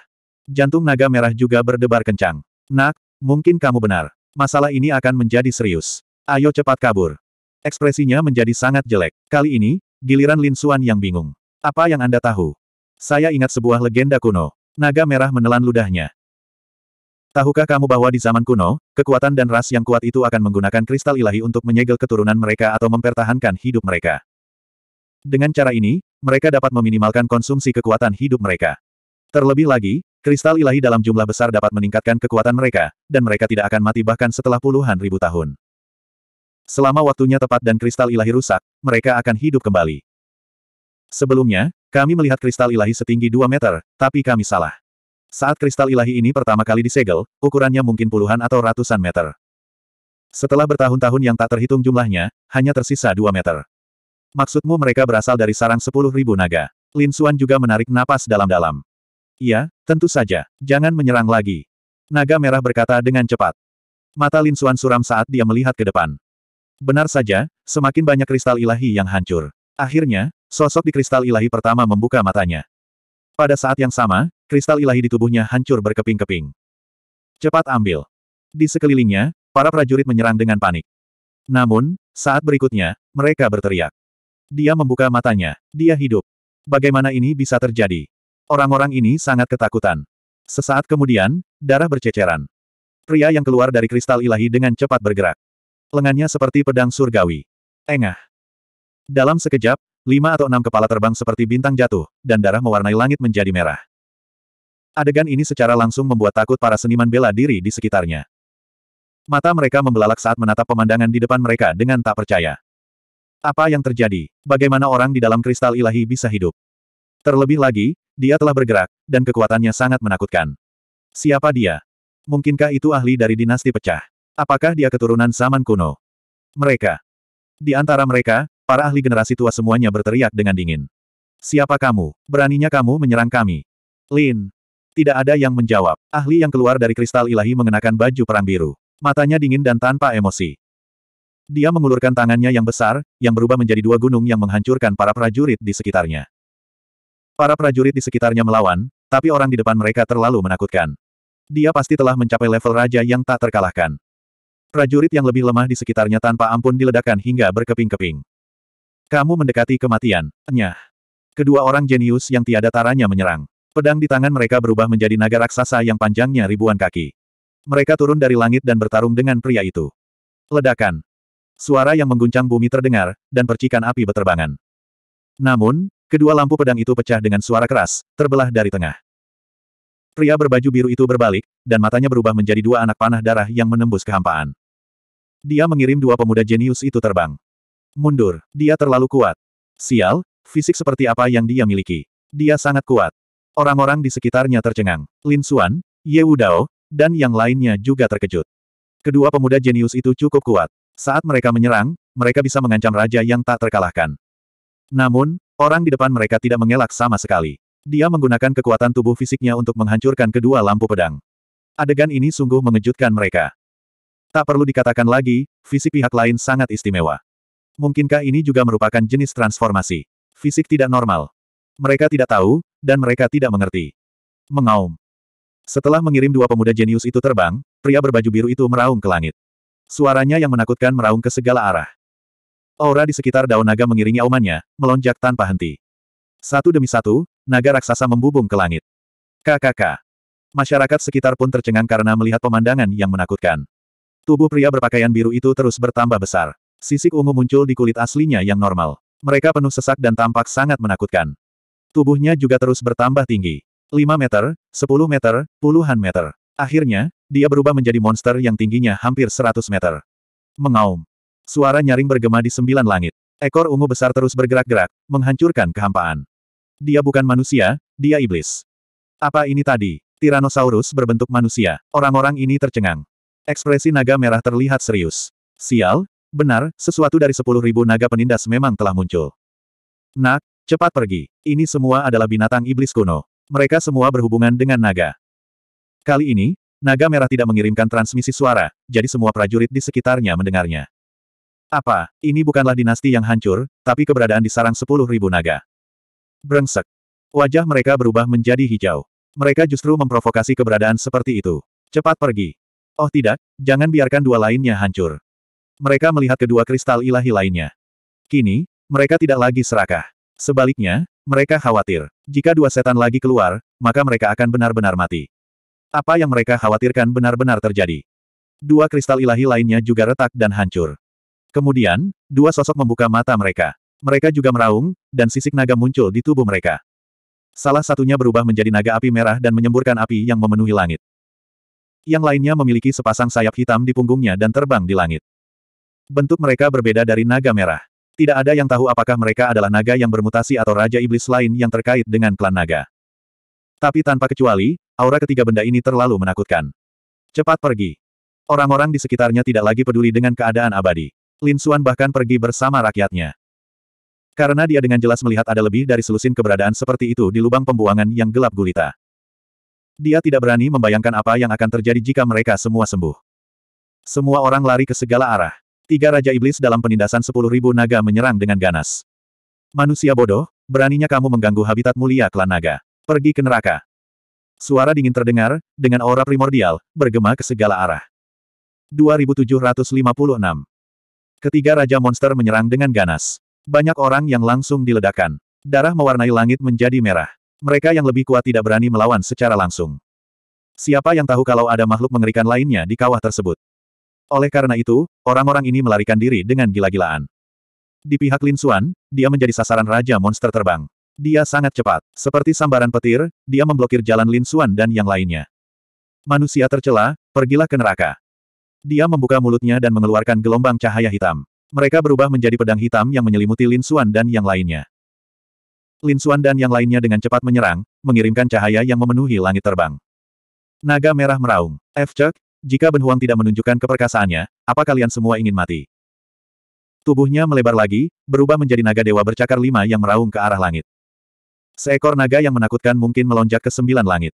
Jantung naga merah juga berdebar kencang. Nak, mungkin kamu benar. Masalah ini akan menjadi serius. Ayo cepat kabur. Ekspresinya menjadi sangat jelek. Kali ini, giliran Lin Suan yang bingung. Apa yang Anda tahu? Saya ingat sebuah legenda kuno. Naga merah menelan ludahnya. Tahukah kamu bahwa di zaman kuno, kekuatan dan ras yang kuat itu akan menggunakan kristal ilahi untuk menyegel keturunan mereka atau mempertahankan hidup mereka. Dengan cara ini, mereka dapat meminimalkan konsumsi kekuatan hidup mereka. Terlebih lagi, kristal ilahi dalam jumlah besar dapat meningkatkan kekuatan mereka, dan mereka tidak akan mati bahkan setelah puluhan ribu tahun. Selama waktunya tepat dan kristal ilahi rusak, mereka akan hidup kembali. Sebelumnya, kami melihat kristal ilahi setinggi 2 meter, tapi kami salah. Saat kristal ilahi ini pertama kali disegel, ukurannya mungkin puluhan atau ratusan meter. Setelah bertahun-tahun yang tak terhitung jumlahnya, hanya tersisa 2 meter. Maksudmu mereka berasal dari sarang 10.000 naga. Lin Xuan juga menarik napas dalam-dalam. Iya, tentu saja. Jangan menyerang lagi. Naga merah berkata dengan cepat. Mata Lin Suan suram saat dia melihat ke depan. Benar saja, semakin banyak kristal ilahi yang hancur. Akhirnya, sosok di kristal ilahi pertama membuka matanya. Pada saat yang sama, kristal ilahi di tubuhnya hancur berkeping-keping. Cepat ambil. Di sekelilingnya, para prajurit menyerang dengan panik. Namun, saat berikutnya, mereka berteriak. Dia membuka matanya. Dia hidup. Bagaimana ini bisa terjadi? Orang-orang ini sangat ketakutan. Sesaat kemudian, darah berceceran. Pria yang keluar dari kristal ilahi dengan cepat bergerak. Lengannya seperti pedang surgawi. Engah. Dalam sekejap, lima atau enam kepala terbang seperti bintang jatuh, dan darah mewarnai langit menjadi merah. Adegan ini secara langsung membuat takut para seniman bela diri di sekitarnya. Mata mereka membelalak saat menatap pemandangan di depan mereka dengan tak percaya. Apa yang terjadi? Bagaimana orang di dalam kristal ilahi bisa hidup? Terlebih lagi, dia telah bergerak, dan kekuatannya sangat menakutkan. Siapa dia? Mungkinkah itu ahli dari dinasti pecah? Apakah dia keturunan zaman kuno? Mereka. Di antara mereka, para ahli generasi tua semuanya berteriak dengan dingin. Siapa kamu? Beraninya kamu menyerang kami? Lin. Tidak ada yang menjawab. Ahli yang keluar dari kristal ilahi mengenakan baju perang biru. Matanya dingin dan tanpa emosi. Dia mengulurkan tangannya yang besar, yang berubah menjadi dua gunung yang menghancurkan para prajurit di sekitarnya. Para prajurit di sekitarnya melawan, tapi orang di depan mereka terlalu menakutkan. Dia pasti telah mencapai level raja yang tak terkalahkan. Prajurit yang lebih lemah di sekitarnya tanpa ampun diledakkan hingga berkeping-keping. Kamu mendekati kematian, nyah. Kedua orang jenius yang tiada taranya menyerang. Pedang di tangan mereka berubah menjadi naga raksasa yang panjangnya ribuan kaki. Mereka turun dari langit dan bertarung dengan pria itu. Ledakan. Suara yang mengguncang bumi terdengar, dan percikan api beterbangan. Namun, Kedua lampu pedang itu pecah dengan suara keras, terbelah dari tengah. Pria berbaju biru itu berbalik, dan matanya berubah menjadi dua anak panah darah yang menembus kehampaan. Dia mengirim dua pemuda jenius itu terbang. Mundur, dia terlalu kuat. Sial, fisik seperti apa yang dia miliki. Dia sangat kuat. Orang-orang di sekitarnya tercengang. Lin Xuan, Ye Wudao, dan yang lainnya juga terkejut. Kedua pemuda jenius itu cukup kuat. Saat mereka menyerang, mereka bisa mengancam raja yang tak terkalahkan. Namun, Orang di depan mereka tidak mengelak sama sekali. Dia menggunakan kekuatan tubuh fisiknya untuk menghancurkan kedua lampu pedang. Adegan ini sungguh mengejutkan mereka. Tak perlu dikatakan lagi, fisik pihak lain sangat istimewa. Mungkinkah ini juga merupakan jenis transformasi? Fisik tidak normal. Mereka tidak tahu, dan mereka tidak mengerti. Mengaum. Setelah mengirim dua pemuda jenius itu terbang, pria berbaju biru itu meraung ke langit. Suaranya yang menakutkan meraung ke segala arah. Aura di sekitar daun naga mengiringi aumannya, melonjak tanpa henti. Satu demi satu, naga raksasa membubung ke langit. KKK. Masyarakat sekitar pun tercengang karena melihat pemandangan yang menakutkan. Tubuh pria berpakaian biru itu terus bertambah besar. Sisik ungu muncul di kulit aslinya yang normal. Mereka penuh sesak dan tampak sangat menakutkan. Tubuhnya juga terus bertambah tinggi. 5 meter, 10 meter, puluhan meter. Akhirnya, dia berubah menjadi monster yang tingginya hampir 100 meter. Mengaum. Suara nyaring bergema di sembilan langit. Ekor ungu besar terus bergerak-gerak, menghancurkan kehampaan. Dia bukan manusia, dia iblis. Apa ini tadi? Tyrannosaurus berbentuk manusia. Orang-orang ini tercengang. Ekspresi naga merah terlihat serius. Sial, benar, sesuatu dari sepuluh ribu naga penindas memang telah muncul. Nak, cepat pergi. Ini semua adalah binatang iblis kuno. Mereka semua berhubungan dengan naga. Kali ini, naga merah tidak mengirimkan transmisi suara, jadi semua prajurit di sekitarnya mendengarnya. Apa, ini bukanlah dinasti yang hancur, tapi keberadaan di sarang sepuluh ribu naga. Brengsek. Wajah mereka berubah menjadi hijau. Mereka justru memprovokasi keberadaan seperti itu. Cepat pergi. Oh tidak, jangan biarkan dua lainnya hancur. Mereka melihat kedua kristal ilahi lainnya. Kini, mereka tidak lagi serakah. Sebaliknya, mereka khawatir. Jika dua setan lagi keluar, maka mereka akan benar-benar mati. Apa yang mereka khawatirkan benar-benar terjadi. Dua kristal ilahi lainnya juga retak dan hancur. Kemudian, dua sosok membuka mata mereka. Mereka juga meraung, dan sisik naga muncul di tubuh mereka. Salah satunya berubah menjadi naga api merah dan menyemburkan api yang memenuhi langit. Yang lainnya memiliki sepasang sayap hitam di punggungnya dan terbang di langit. Bentuk mereka berbeda dari naga merah. Tidak ada yang tahu apakah mereka adalah naga yang bermutasi atau raja iblis lain yang terkait dengan klan naga. Tapi tanpa kecuali, aura ketiga benda ini terlalu menakutkan. Cepat pergi. Orang-orang di sekitarnya tidak lagi peduli dengan keadaan abadi. Lin Xuan bahkan pergi bersama rakyatnya. Karena dia dengan jelas melihat ada lebih dari selusin keberadaan seperti itu di lubang pembuangan yang gelap gulita. Dia tidak berani membayangkan apa yang akan terjadi jika mereka semua sembuh. Semua orang lari ke segala arah. Tiga Raja Iblis dalam penindasan sepuluh ribu naga menyerang dengan ganas. Manusia bodoh, beraninya kamu mengganggu habitat mulia klan naga. Pergi ke neraka. Suara dingin terdengar, dengan aura primordial, bergema ke segala arah. 2756 Ketiga Raja Monster menyerang dengan ganas. Banyak orang yang langsung diledakkan. Darah mewarnai langit menjadi merah. Mereka yang lebih kuat tidak berani melawan secara langsung. Siapa yang tahu kalau ada makhluk mengerikan lainnya di kawah tersebut? Oleh karena itu, orang-orang ini melarikan diri dengan gila-gilaan. Di pihak Lin Xuan, dia menjadi sasaran Raja Monster terbang. Dia sangat cepat. Seperti sambaran petir, dia memblokir jalan Lin Xuan dan yang lainnya. Manusia tercela, pergilah ke neraka. Dia membuka mulutnya dan mengeluarkan gelombang cahaya hitam. Mereka berubah menjadi pedang hitam yang menyelimuti Lin Xuan dan yang lainnya. Lin Xuan dan yang lainnya dengan cepat menyerang, mengirimkan cahaya yang memenuhi langit terbang. Naga merah meraung. F. Chuck, jika Ben Huang tidak menunjukkan keperkasaannya, apa kalian semua ingin mati? Tubuhnya melebar lagi, berubah menjadi naga dewa bercakar lima yang meraung ke arah langit. Seekor naga yang menakutkan mungkin melonjak ke sembilan langit.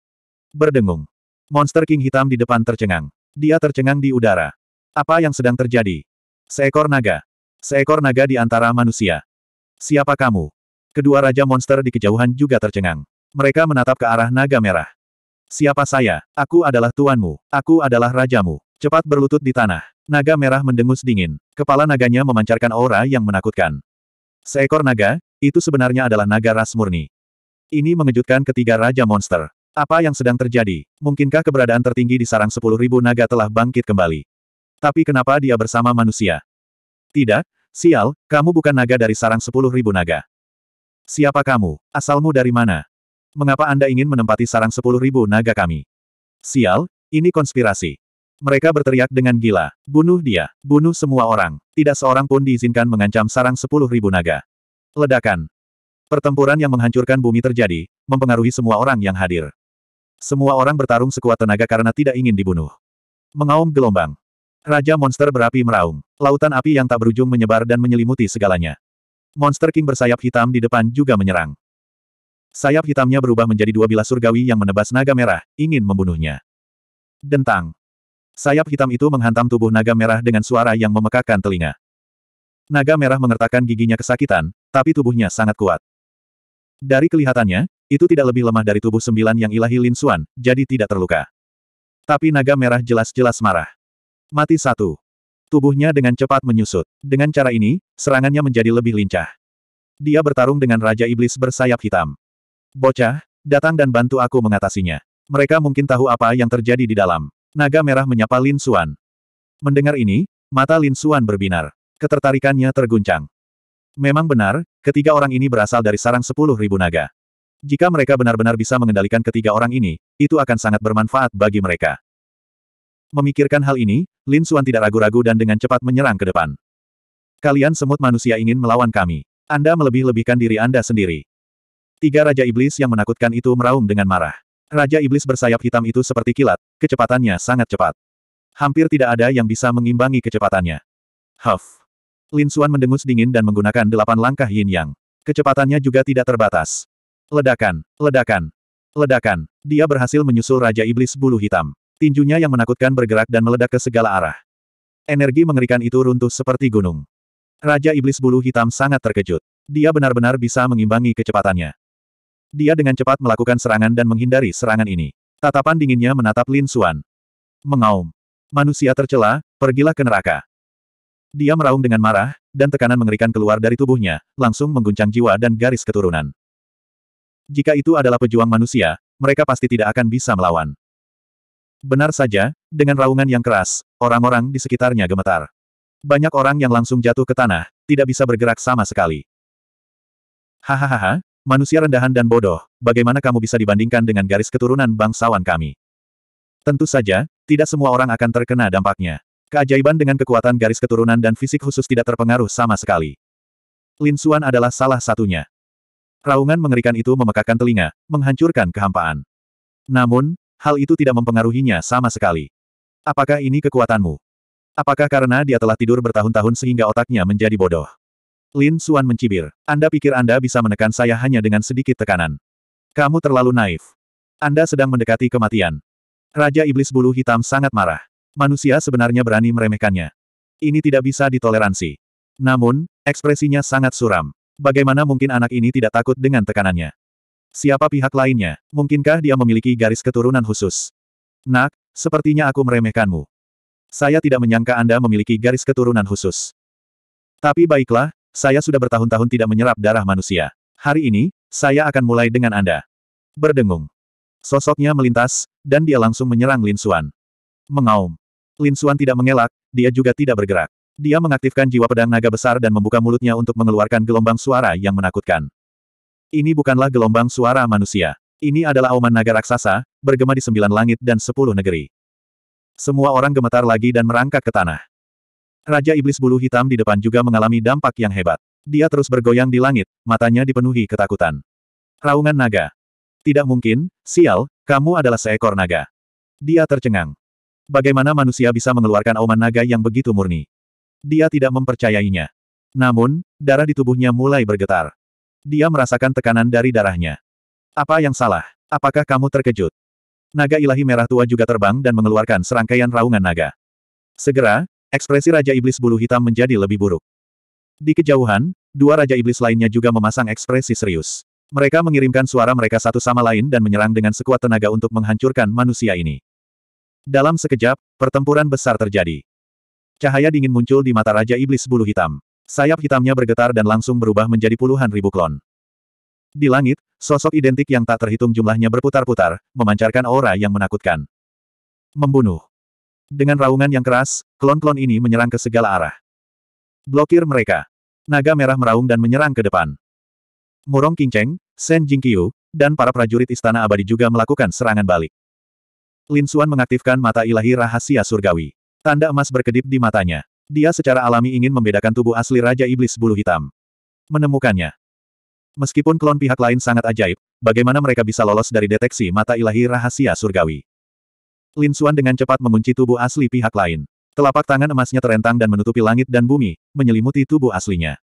Berdengung. Monster King hitam di depan tercengang. Dia tercengang di udara. Apa yang sedang terjadi? Seekor naga. Seekor naga di antara manusia. Siapa kamu? Kedua raja monster di kejauhan juga tercengang. Mereka menatap ke arah naga merah. Siapa saya? Aku adalah tuanmu. Aku adalah rajamu. Cepat berlutut di tanah. Naga merah mendengus dingin. Kepala naganya memancarkan aura yang menakutkan. Seekor naga, itu sebenarnya adalah naga ras murni. Ini mengejutkan ketiga raja monster. Apa yang sedang terjadi? Mungkinkah keberadaan tertinggi di sarang sepuluh ribu naga telah bangkit kembali? Tapi kenapa dia bersama manusia? Tidak, sial, kamu bukan naga dari sarang sepuluh ribu naga. Siapa kamu? Asalmu dari mana? Mengapa Anda ingin menempati sarang sepuluh ribu naga kami? Sial, ini konspirasi. Mereka berteriak dengan gila. Bunuh dia. Bunuh semua orang. Tidak seorang pun diizinkan mengancam sarang sepuluh ribu naga. Ledakan. Pertempuran yang menghancurkan bumi terjadi, mempengaruhi semua orang yang hadir. Semua orang bertarung sekuat tenaga karena tidak ingin dibunuh. Mengaum gelombang. Raja monster berapi meraung. Lautan api yang tak berujung menyebar dan menyelimuti segalanya. Monster King bersayap hitam di depan juga menyerang. Sayap hitamnya berubah menjadi dua bilah surgawi yang menebas naga merah, ingin membunuhnya. Dentang. Sayap hitam itu menghantam tubuh naga merah dengan suara yang memekakan telinga. Naga merah mengertakkan giginya kesakitan, tapi tubuhnya sangat kuat. Dari kelihatannya, itu tidak lebih lemah dari tubuh sembilan yang ilahi Lin Xuan, jadi tidak terluka. Tapi naga merah jelas-jelas marah. Mati satu. Tubuhnya dengan cepat menyusut. Dengan cara ini, serangannya menjadi lebih lincah. Dia bertarung dengan Raja Iblis bersayap hitam. Bocah, datang dan bantu aku mengatasinya. Mereka mungkin tahu apa yang terjadi di dalam. Naga merah menyapa Lin Xuan. Mendengar ini, mata Lin Xuan berbinar. Ketertarikannya terguncang. Memang benar, ketiga orang ini berasal dari sarang sepuluh ribu naga. Jika mereka benar-benar bisa mengendalikan ketiga orang ini, itu akan sangat bermanfaat bagi mereka. Memikirkan hal ini, Lin Xuan tidak ragu-ragu dan dengan cepat menyerang ke depan. Kalian semut manusia ingin melawan kami. Anda melebih-lebihkan diri Anda sendiri. Tiga Raja Iblis yang menakutkan itu meraung dengan marah. Raja Iblis bersayap hitam itu seperti kilat, kecepatannya sangat cepat. Hampir tidak ada yang bisa mengimbangi kecepatannya. Huff. Lin Xuan mendengus dingin dan menggunakan delapan langkah yin yang. Kecepatannya juga tidak terbatas. Ledakan, ledakan, ledakan. Dia berhasil menyusul Raja Iblis Bulu Hitam. Tinjunya yang menakutkan bergerak dan meledak ke segala arah. Energi mengerikan itu runtuh seperti gunung. Raja Iblis Bulu Hitam sangat terkejut. Dia benar-benar bisa mengimbangi kecepatannya. Dia dengan cepat melakukan serangan dan menghindari serangan ini. Tatapan dinginnya menatap Lin Suan. Mengaum. Manusia tercela, pergilah ke neraka. Dia meraung dengan marah, dan tekanan mengerikan keluar dari tubuhnya, langsung mengguncang jiwa dan garis keturunan. Jika itu adalah pejuang manusia, mereka pasti tidak akan bisa melawan. Benar saja, dengan raungan yang keras, orang-orang di sekitarnya gemetar. Banyak orang yang langsung jatuh ke tanah, tidak bisa bergerak sama sekali. Hahaha, manusia rendahan dan bodoh, bagaimana kamu bisa dibandingkan dengan garis keturunan bangsawan kami? Tentu saja, tidak semua orang akan terkena dampaknya. Keajaiban dengan kekuatan garis keturunan dan fisik khusus tidak terpengaruh sama sekali. Lin Xuan adalah salah satunya. Raungan mengerikan itu memekakkan telinga, menghancurkan kehampaan. Namun, hal itu tidak mempengaruhinya sama sekali. Apakah ini kekuatanmu? Apakah karena dia telah tidur bertahun-tahun sehingga otaknya menjadi bodoh? Lin Suan mencibir. Anda pikir Anda bisa menekan saya hanya dengan sedikit tekanan. Kamu terlalu naif. Anda sedang mendekati kematian. Raja Iblis Bulu Hitam sangat marah. Manusia sebenarnya berani meremehkannya. Ini tidak bisa ditoleransi. Namun, ekspresinya sangat suram. Bagaimana mungkin anak ini tidak takut dengan tekanannya? Siapa pihak lainnya? Mungkinkah dia memiliki garis keturunan khusus? Nak, sepertinya aku meremehkanmu. Saya tidak menyangka Anda memiliki garis keturunan khusus. Tapi baiklah, saya sudah bertahun-tahun tidak menyerap darah manusia. Hari ini, saya akan mulai dengan Anda. Berdengung. Sosoknya melintas, dan dia langsung menyerang Lin Suan. Mengaum. Lin Suan tidak mengelak, dia juga tidak bergerak. Dia mengaktifkan jiwa pedang naga besar dan membuka mulutnya untuk mengeluarkan gelombang suara yang menakutkan. Ini bukanlah gelombang suara manusia. Ini adalah auman naga raksasa, bergema di sembilan langit dan sepuluh negeri. Semua orang gemetar lagi dan merangkak ke tanah. Raja Iblis Bulu Hitam di depan juga mengalami dampak yang hebat. Dia terus bergoyang di langit, matanya dipenuhi ketakutan. Raungan naga. Tidak mungkin, sial, kamu adalah seekor naga. Dia tercengang. Bagaimana manusia bisa mengeluarkan auman naga yang begitu murni? Dia tidak mempercayainya. Namun, darah di tubuhnya mulai bergetar. Dia merasakan tekanan dari darahnya. Apa yang salah? Apakah kamu terkejut? Naga ilahi merah tua juga terbang dan mengeluarkan serangkaian raungan naga. Segera, ekspresi Raja Iblis Bulu Hitam menjadi lebih buruk. Di kejauhan, dua Raja Iblis lainnya juga memasang ekspresi serius. Mereka mengirimkan suara mereka satu sama lain dan menyerang dengan sekuat tenaga untuk menghancurkan manusia ini. Dalam sekejap, pertempuran besar terjadi. Cahaya dingin muncul di mata Raja Iblis Bulu Hitam. Sayap hitamnya bergetar dan langsung berubah menjadi puluhan ribu klon. Di langit, sosok identik yang tak terhitung jumlahnya berputar-putar, memancarkan aura yang menakutkan. Membunuh. Dengan raungan yang keras, klon-klon ini menyerang ke segala arah. Blokir mereka. Naga merah meraung dan menyerang ke depan. Murong Kinceng, Shen Jingqiu, dan para prajurit istana abadi juga melakukan serangan balik. Lin Xuan mengaktifkan mata ilahi rahasia surgawi. Tanda emas berkedip di matanya. Dia secara alami ingin membedakan tubuh asli Raja Iblis Bulu Hitam. Menemukannya. Meskipun klon pihak lain sangat ajaib, bagaimana mereka bisa lolos dari deteksi mata ilahi rahasia surgawi? Lin Xuan dengan cepat mengunci tubuh asli pihak lain. Telapak tangan emasnya terentang dan menutupi langit dan bumi, menyelimuti tubuh aslinya.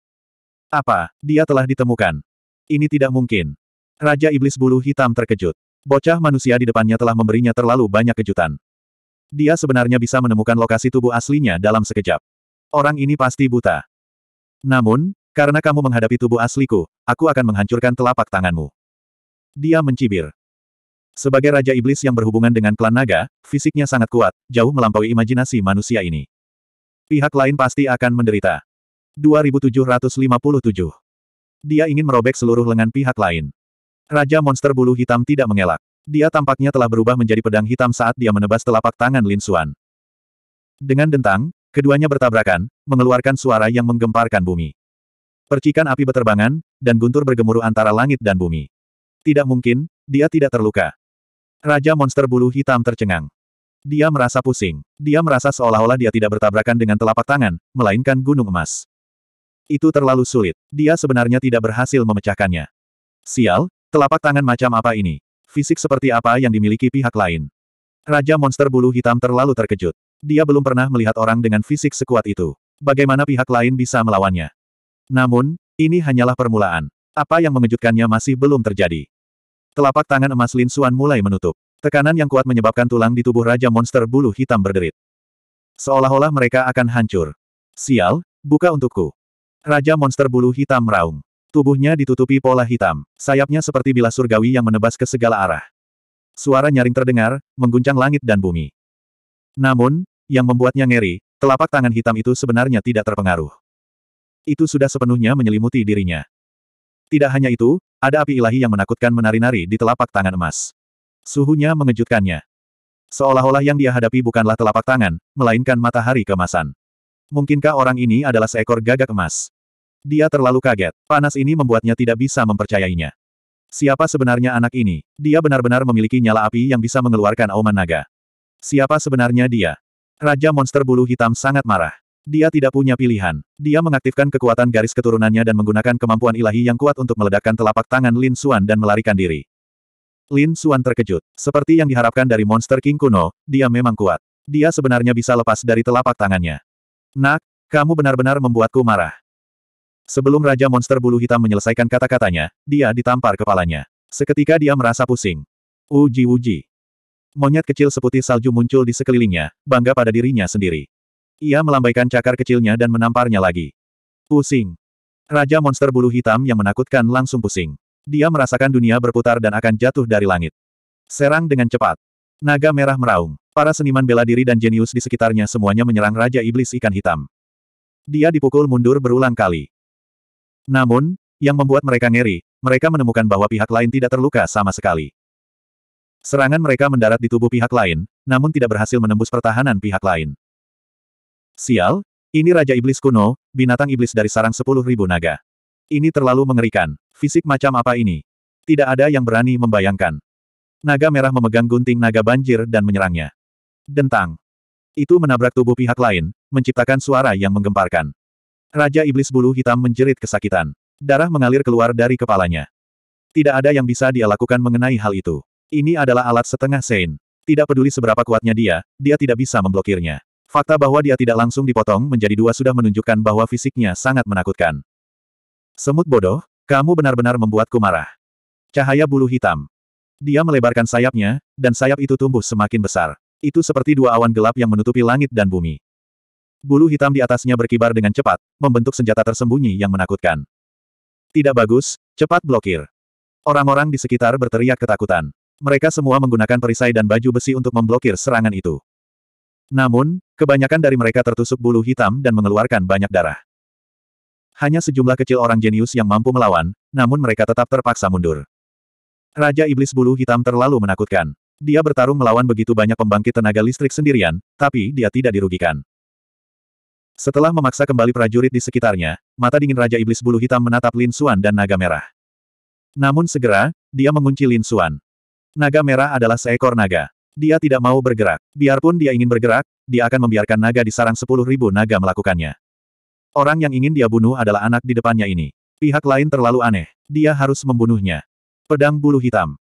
Apa, dia telah ditemukan? Ini tidak mungkin. Raja Iblis Bulu Hitam terkejut. Bocah manusia di depannya telah memberinya terlalu banyak kejutan. Dia sebenarnya bisa menemukan lokasi tubuh aslinya dalam sekejap. Orang ini pasti buta. Namun, karena kamu menghadapi tubuh asliku, aku akan menghancurkan telapak tanganmu. Dia mencibir. Sebagai Raja Iblis yang berhubungan dengan klan naga, fisiknya sangat kuat, jauh melampaui imajinasi manusia ini. Pihak lain pasti akan menderita. 2757 Dia ingin merobek seluruh lengan pihak lain. Raja monster bulu hitam tidak mengelak. Dia tampaknya telah berubah menjadi pedang hitam saat dia menebas telapak tangan Lin Xuan. Dengan dentang, keduanya bertabrakan, mengeluarkan suara yang menggemparkan bumi. Percikan api beterbangan, dan guntur bergemuruh antara langit dan bumi. Tidak mungkin, dia tidak terluka. Raja monster bulu hitam tercengang. Dia merasa pusing. Dia merasa seolah-olah dia tidak bertabrakan dengan telapak tangan, melainkan gunung emas. Itu terlalu sulit. Dia sebenarnya tidak berhasil memecahkannya. Sial, telapak tangan macam apa ini? Fisik seperti apa yang dimiliki pihak lain? Raja monster bulu hitam terlalu terkejut. Dia belum pernah melihat orang dengan fisik sekuat itu. Bagaimana pihak lain bisa melawannya? Namun, ini hanyalah permulaan. Apa yang mengejutkannya masih belum terjadi. Telapak tangan emas Lin Xuan mulai menutup. Tekanan yang kuat menyebabkan tulang di tubuh Raja Monster Bulu Hitam berderit. Seolah-olah mereka akan hancur. Sial, buka untukku. Raja Monster Bulu Hitam meraung. Tubuhnya ditutupi pola hitam, sayapnya seperti bilah surgawi yang menebas ke segala arah. Suara nyaring terdengar, mengguncang langit dan bumi. Namun, yang membuatnya ngeri, telapak tangan hitam itu sebenarnya tidak terpengaruh. Itu sudah sepenuhnya menyelimuti dirinya. Tidak hanya itu, ada api ilahi yang menakutkan menari-nari di telapak tangan emas. Suhunya mengejutkannya. Seolah-olah yang dia hadapi bukanlah telapak tangan, melainkan matahari kemasan. Mungkinkah orang ini adalah seekor gagak emas? Dia terlalu kaget. Panas ini membuatnya tidak bisa mempercayainya. Siapa sebenarnya anak ini? Dia benar-benar memiliki nyala api yang bisa mengeluarkan auman naga. Siapa sebenarnya dia? Raja monster bulu hitam sangat marah. Dia tidak punya pilihan. Dia mengaktifkan kekuatan garis keturunannya dan menggunakan kemampuan ilahi yang kuat untuk meledakkan telapak tangan Lin Xuan dan melarikan diri. Lin Xuan terkejut. Seperti yang diharapkan dari monster King kuno, dia memang kuat. Dia sebenarnya bisa lepas dari telapak tangannya. Nak, kamu benar-benar membuatku marah. Sebelum Raja Monster Bulu Hitam menyelesaikan kata-katanya, dia ditampar kepalanya. Seketika dia merasa pusing. Uji-uji. Monyet kecil seputih salju muncul di sekelilingnya, bangga pada dirinya sendiri. Ia melambaikan cakar kecilnya dan menamparnya lagi. Pusing. Raja Monster Bulu Hitam yang menakutkan langsung pusing. Dia merasakan dunia berputar dan akan jatuh dari langit. Serang dengan cepat. Naga merah meraung. Para seniman bela diri dan jenius di sekitarnya semuanya menyerang Raja Iblis Ikan Hitam. Dia dipukul mundur berulang kali. Namun, yang membuat mereka ngeri, mereka menemukan bahwa pihak lain tidak terluka sama sekali. Serangan mereka mendarat di tubuh pihak lain, namun tidak berhasil menembus pertahanan pihak lain. Sial, ini Raja Iblis kuno, binatang iblis dari sarang sepuluh ribu naga. Ini terlalu mengerikan. Fisik macam apa ini? Tidak ada yang berani membayangkan. Naga merah memegang gunting naga banjir dan menyerangnya. Dentang. Itu menabrak tubuh pihak lain, menciptakan suara yang menggemparkan. Raja Iblis Bulu Hitam menjerit kesakitan. Darah mengalir keluar dari kepalanya. Tidak ada yang bisa dia lakukan mengenai hal itu. Ini adalah alat setengah Sein. Tidak peduli seberapa kuatnya dia, dia tidak bisa memblokirnya. Fakta bahwa dia tidak langsung dipotong menjadi dua sudah menunjukkan bahwa fisiknya sangat menakutkan. Semut bodoh, kamu benar-benar membuatku marah. Cahaya bulu hitam. Dia melebarkan sayapnya, dan sayap itu tumbuh semakin besar. Itu seperti dua awan gelap yang menutupi langit dan bumi. Bulu hitam di atasnya berkibar dengan cepat, membentuk senjata tersembunyi yang menakutkan. Tidak bagus, cepat blokir. Orang-orang di sekitar berteriak ketakutan. Mereka semua menggunakan perisai dan baju besi untuk memblokir serangan itu. Namun, kebanyakan dari mereka tertusuk bulu hitam dan mengeluarkan banyak darah. Hanya sejumlah kecil orang jenius yang mampu melawan, namun mereka tetap terpaksa mundur. Raja Iblis Bulu Hitam terlalu menakutkan. Dia bertarung melawan begitu banyak pembangkit tenaga listrik sendirian, tapi dia tidak dirugikan. Setelah memaksa kembali prajurit di sekitarnya, mata dingin Raja Iblis Bulu Hitam menatap Lin Xuan dan Naga Merah. Namun segera, dia mengunci Lin Xuan. Naga Merah adalah seekor naga. Dia tidak mau bergerak. Biarpun dia ingin bergerak, dia akan membiarkan naga di sarang sepuluh ribu naga melakukannya. Orang yang ingin dia bunuh adalah anak di depannya ini. Pihak lain terlalu aneh. Dia harus membunuhnya. Pedang bulu hitam.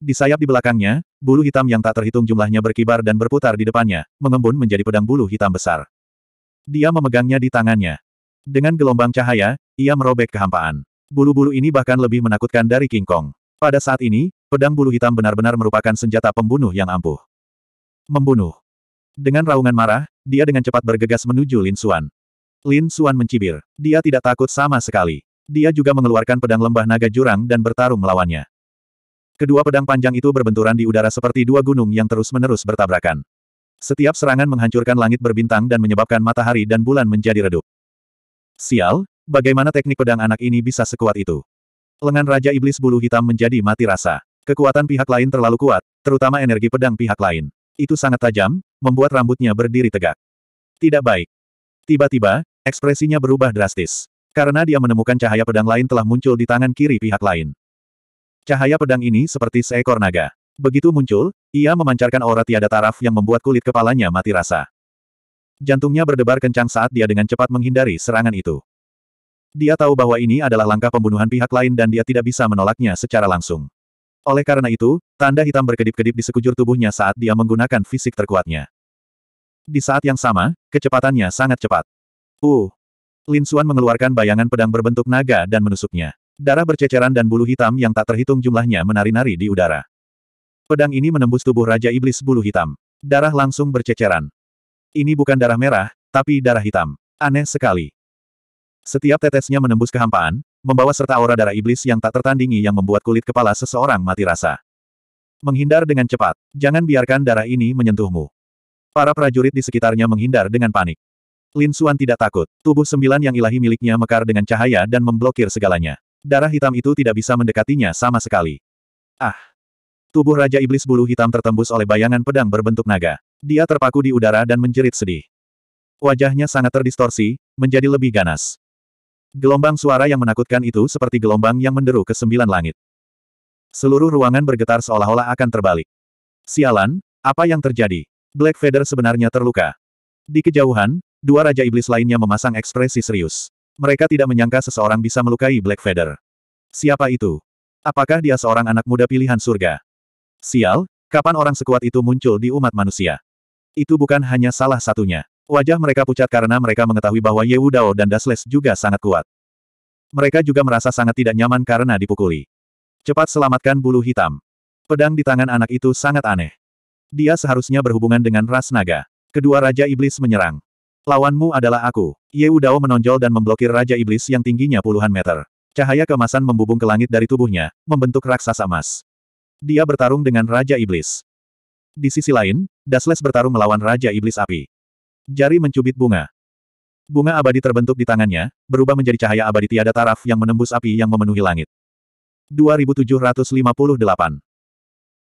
Di sayap di belakangnya, bulu hitam yang tak terhitung jumlahnya berkibar dan berputar di depannya, mengembun menjadi pedang bulu hitam besar. Dia memegangnya di tangannya. Dengan gelombang cahaya, ia merobek kehampaan. Bulu-bulu ini bahkan lebih menakutkan dari King Kong. Pada saat ini, pedang bulu hitam benar-benar merupakan senjata pembunuh yang ampuh. Membunuh. Dengan raungan marah, dia dengan cepat bergegas menuju Lin Xuan. Lin Xuan mencibir. Dia tidak takut sama sekali. Dia juga mengeluarkan pedang lembah naga jurang dan bertarung melawannya. Kedua pedang panjang itu berbenturan di udara seperti dua gunung yang terus-menerus bertabrakan. Setiap serangan menghancurkan langit berbintang dan menyebabkan matahari dan bulan menjadi redup. Sial, bagaimana teknik pedang anak ini bisa sekuat itu? Lengan Raja Iblis Bulu Hitam menjadi mati rasa. Kekuatan pihak lain terlalu kuat, terutama energi pedang pihak lain. Itu sangat tajam, membuat rambutnya berdiri tegak. Tidak baik. Tiba-tiba, ekspresinya berubah drastis. Karena dia menemukan cahaya pedang lain telah muncul di tangan kiri pihak lain. Cahaya pedang ini seperti seekor naga. Begitu muncul, ia memancarkan aura tiada taraf yang membuat kulit kepalanya mati rasa. Jantungnya berdebar kencang saat dia dengan cepat menghindari serangan itu. Dia tahu bahwa ini adalah langkah pembunuhan pihak lain dan dia tidak bisa menolaknya secara langsung. Oleh karena itu, tanda hitam berkedip-kedip di sekujur tubuhnya saat dia menggunakan fisik terkuatnya. Di saat yang sama, kecepatannya sangat cepat. Uh! Lin Xuan mengeluarkan bayangan pedang berbentuk naga dan menusuknya. Darah berceceran dan bulu hitam yang tak terhitung jumlahnya menari-nari di udara. Pedang ini menembus tubuh Raja Iblis Bulu Hitam. Darah langsung berceceran. Ini bukan darah merah, tapi darah hitam. Aneh sekali. Setiap tetesnya menembus kehampaan, membawa serta aura darah iblis yang tak tertandingi yang membuat kulit kepala seseorang mati rasa. Menghindar dengan cepat, jangan biarkan darah ini menyentuhmu. Para prajurit di sekitarnya menghindar dengan panik. Lin Xuan tidak takut, tubuh sembilan yang ilahi miliknya mekar dengan cahaya dan memblokir segalanya. Darah hitam itu tidak bisa mendekatinya sama sekali. Ah! Tubuh Raja Iblis Bulu Hitam tertembus oleh bayangan pedang berbentuk naga. Dia terpaku di udara dan menjerit sedih. Wajahnya sangat terdistorsi, menjadi lebih ganas. Gelombang suara yang menakutkan itu seperti gelombang yang menderu ke sembilan langit. Seluruh ruangan bergetar seolah-olah akan terbalik. Sialan, apa yang terjadi? Black Feather sebenarnya terluka. Di kejauhan, dua Raja Iblis lainnya memasang ekspresi serius. Mereka tidak menyangka seseorang bisa melukai Black Feather. Siapa itu? Apakah dia seorang anak muda pilihan surga? Sial, kapan orang sekuat itu muncul di umat manusia? Itu bukan hanya salah satunya. Wajah mereka pucat karena mereka mengetahui bahwa Ye Dao dan Dasles juga sangat kuat. Mereka juga merasa sangat tidak nyaman karena dipukuli. Cepat selamatkan bulu hitam. Pedang di tangan anak itu sangat aneh. Dia seharusnya berhubungan dengan ras naga. Kedua Raja Iblis menyerang. Lawanmu adalah aku. Ye Dao menonjol dan memblokir Raja Iblis yang tingginya puluhan meter. Cahaya kemasan membubung ke langit dari tubuhnya, membentuk raksasa emas. Dia bertarung dengan Raja Iblis. Di sisi lain, Dasles bertarung melawan Raja Iblis Api. Jari mencubit bunga. Bunga abadi terbentuk di tangannya, berubah menjadi cahaya abadi tiada taraf yang menembus api yang memenuhi langit. 2758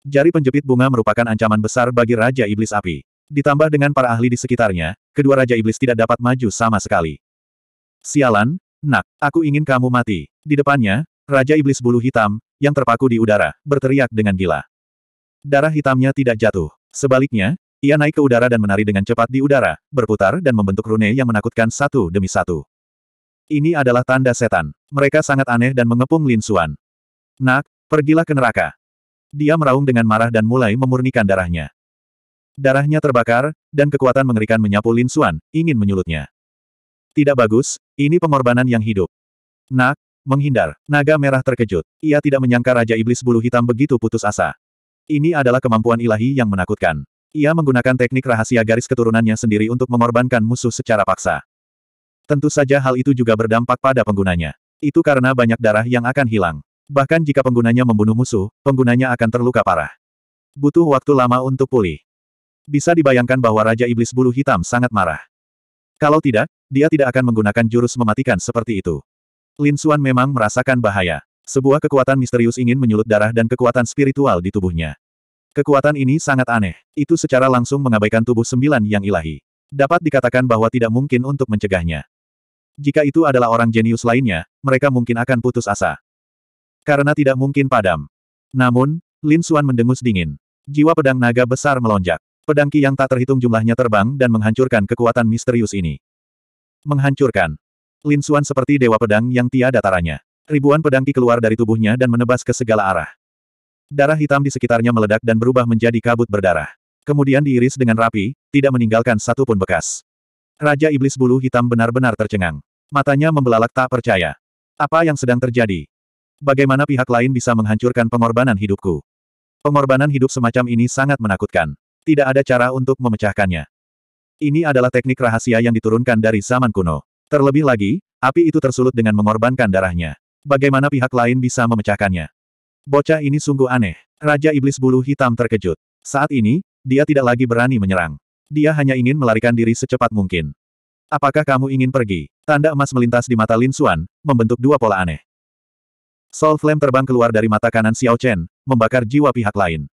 Jari penjepit bunga merupakan ancaman besar bagi Raja Iblis Api. Ditambah dengan para ahli di sekitarnya, kedua Raja Iblis tidak dapat maju sama sekali. Sialan, nak, aku ingin kamu mati. Di depannya, Raja Iblis Bulu Hitam, yang terpaku di udara, berteriak dengan gila. Darah hitamnya tidak jatuh. Sebaliknya, ia naik ke udara dan menari dengan cepat di udara, berputar dan membentuk rune yang menakutkan satu demi satu. Ini adalah tanda setan. Mereka sangat aneh dan mengepung Lin Suan. Nak, pergilah ke neraka. Dia meraung dengan marah dan mulai memurnikan darahnya. Darahnya terbakar, dan kekuatan mengerikan menyapu Lin Suan, ingin menyulutnya. Tidak bagus, ini pengorbanan yang hidup. Nak, Menghindar, naga merah terkejut. Ia tidak menyangka Raja Iblis Bulu Hitam begitu putus asa. Ini adalah kemampuan ilahi yang menakutkan. Ia menggunakan teknik rahasia garis keturunannya sendiri untuk mengorbankan musuh secara paksa. Tentu saja hal itu juga berdampak pada penggunanya. Itu karena banyak darah yang akan hilang. Bahkan jika penggunanya membunuh musuh, penggunanya akan terluka parah. Butuh waktu lama untuk pulih. Bisa dibayangkan bahwa Raja Iblis Bulu Hitam sangat marah. Kalau tidak, dia tidak akan menggunakan jurus mematikan seperti itu. Lin Xuan memang merasakan bahaya. Sebuah kekuatan misterius ingin menyulut darah dan kekuatan spiritual di tubuhnya. Kekuatan ini sangat aneh. Itu secara langsung mengabaikan tubuh sembilan yang ilahi. Dapat dikatakan bahwa tidak mungkin untuk mencegahnya. Jika itu adalah orang jenius lainnya, mereka mungkin akan putus asa. Karena tidak mungkin padam. Namun, Lin Xuan mendengus dingin. Jiwa pedang naga besar melonjak. Pedang ki yang tak terhitung jumlahnya terbang dan menghancurkan kekuatan misterius ini. Menghancurkan. Lin Xuan seperti dewa pedang yang tiada taranya. Ribuan pedang ki keluar dari tubuhnya dan menebas ke segala arah. Darah hitam di sekitarnya meledak dan berubah menjadi kabut berdarah. Kemudian diiris dengan rapi, tidak meninggalkan satu pun bekas. Raja Iblis Bulu Hitam benar-benar tercengang. Matanya membelalak tak percaya. Apa yang sedang terjadi? Bagaimana pihak lain bisa menghancurkan pengorbanan hidupku? Pengorbanan hidup semacam ini sangat menakutkan. Tidak ada cara untuk memecahkannya. Ini adalah teknik rahasia yang diturunkan dari zaman kuno. Terlebih lagi, api itu tersulut dengan mengorbankan darahnya. Bagaimana pihak lain bisa memecahkannya? Bocah ini sungguh aneh. Raja Iblis Bulu Hitam terkejut. Saat ini, dia tidak lagi berani menyerang. Dia hanya ingin melarikan diri secepat mungkin. Apakah kamu ingin pergi? Tanda emas melintas di mata Lin Xuan, membentuk dua pola aneh. Soul Flame terbang keluar dari mata kanan Xiao Chen, membakar jiwa pihak lain.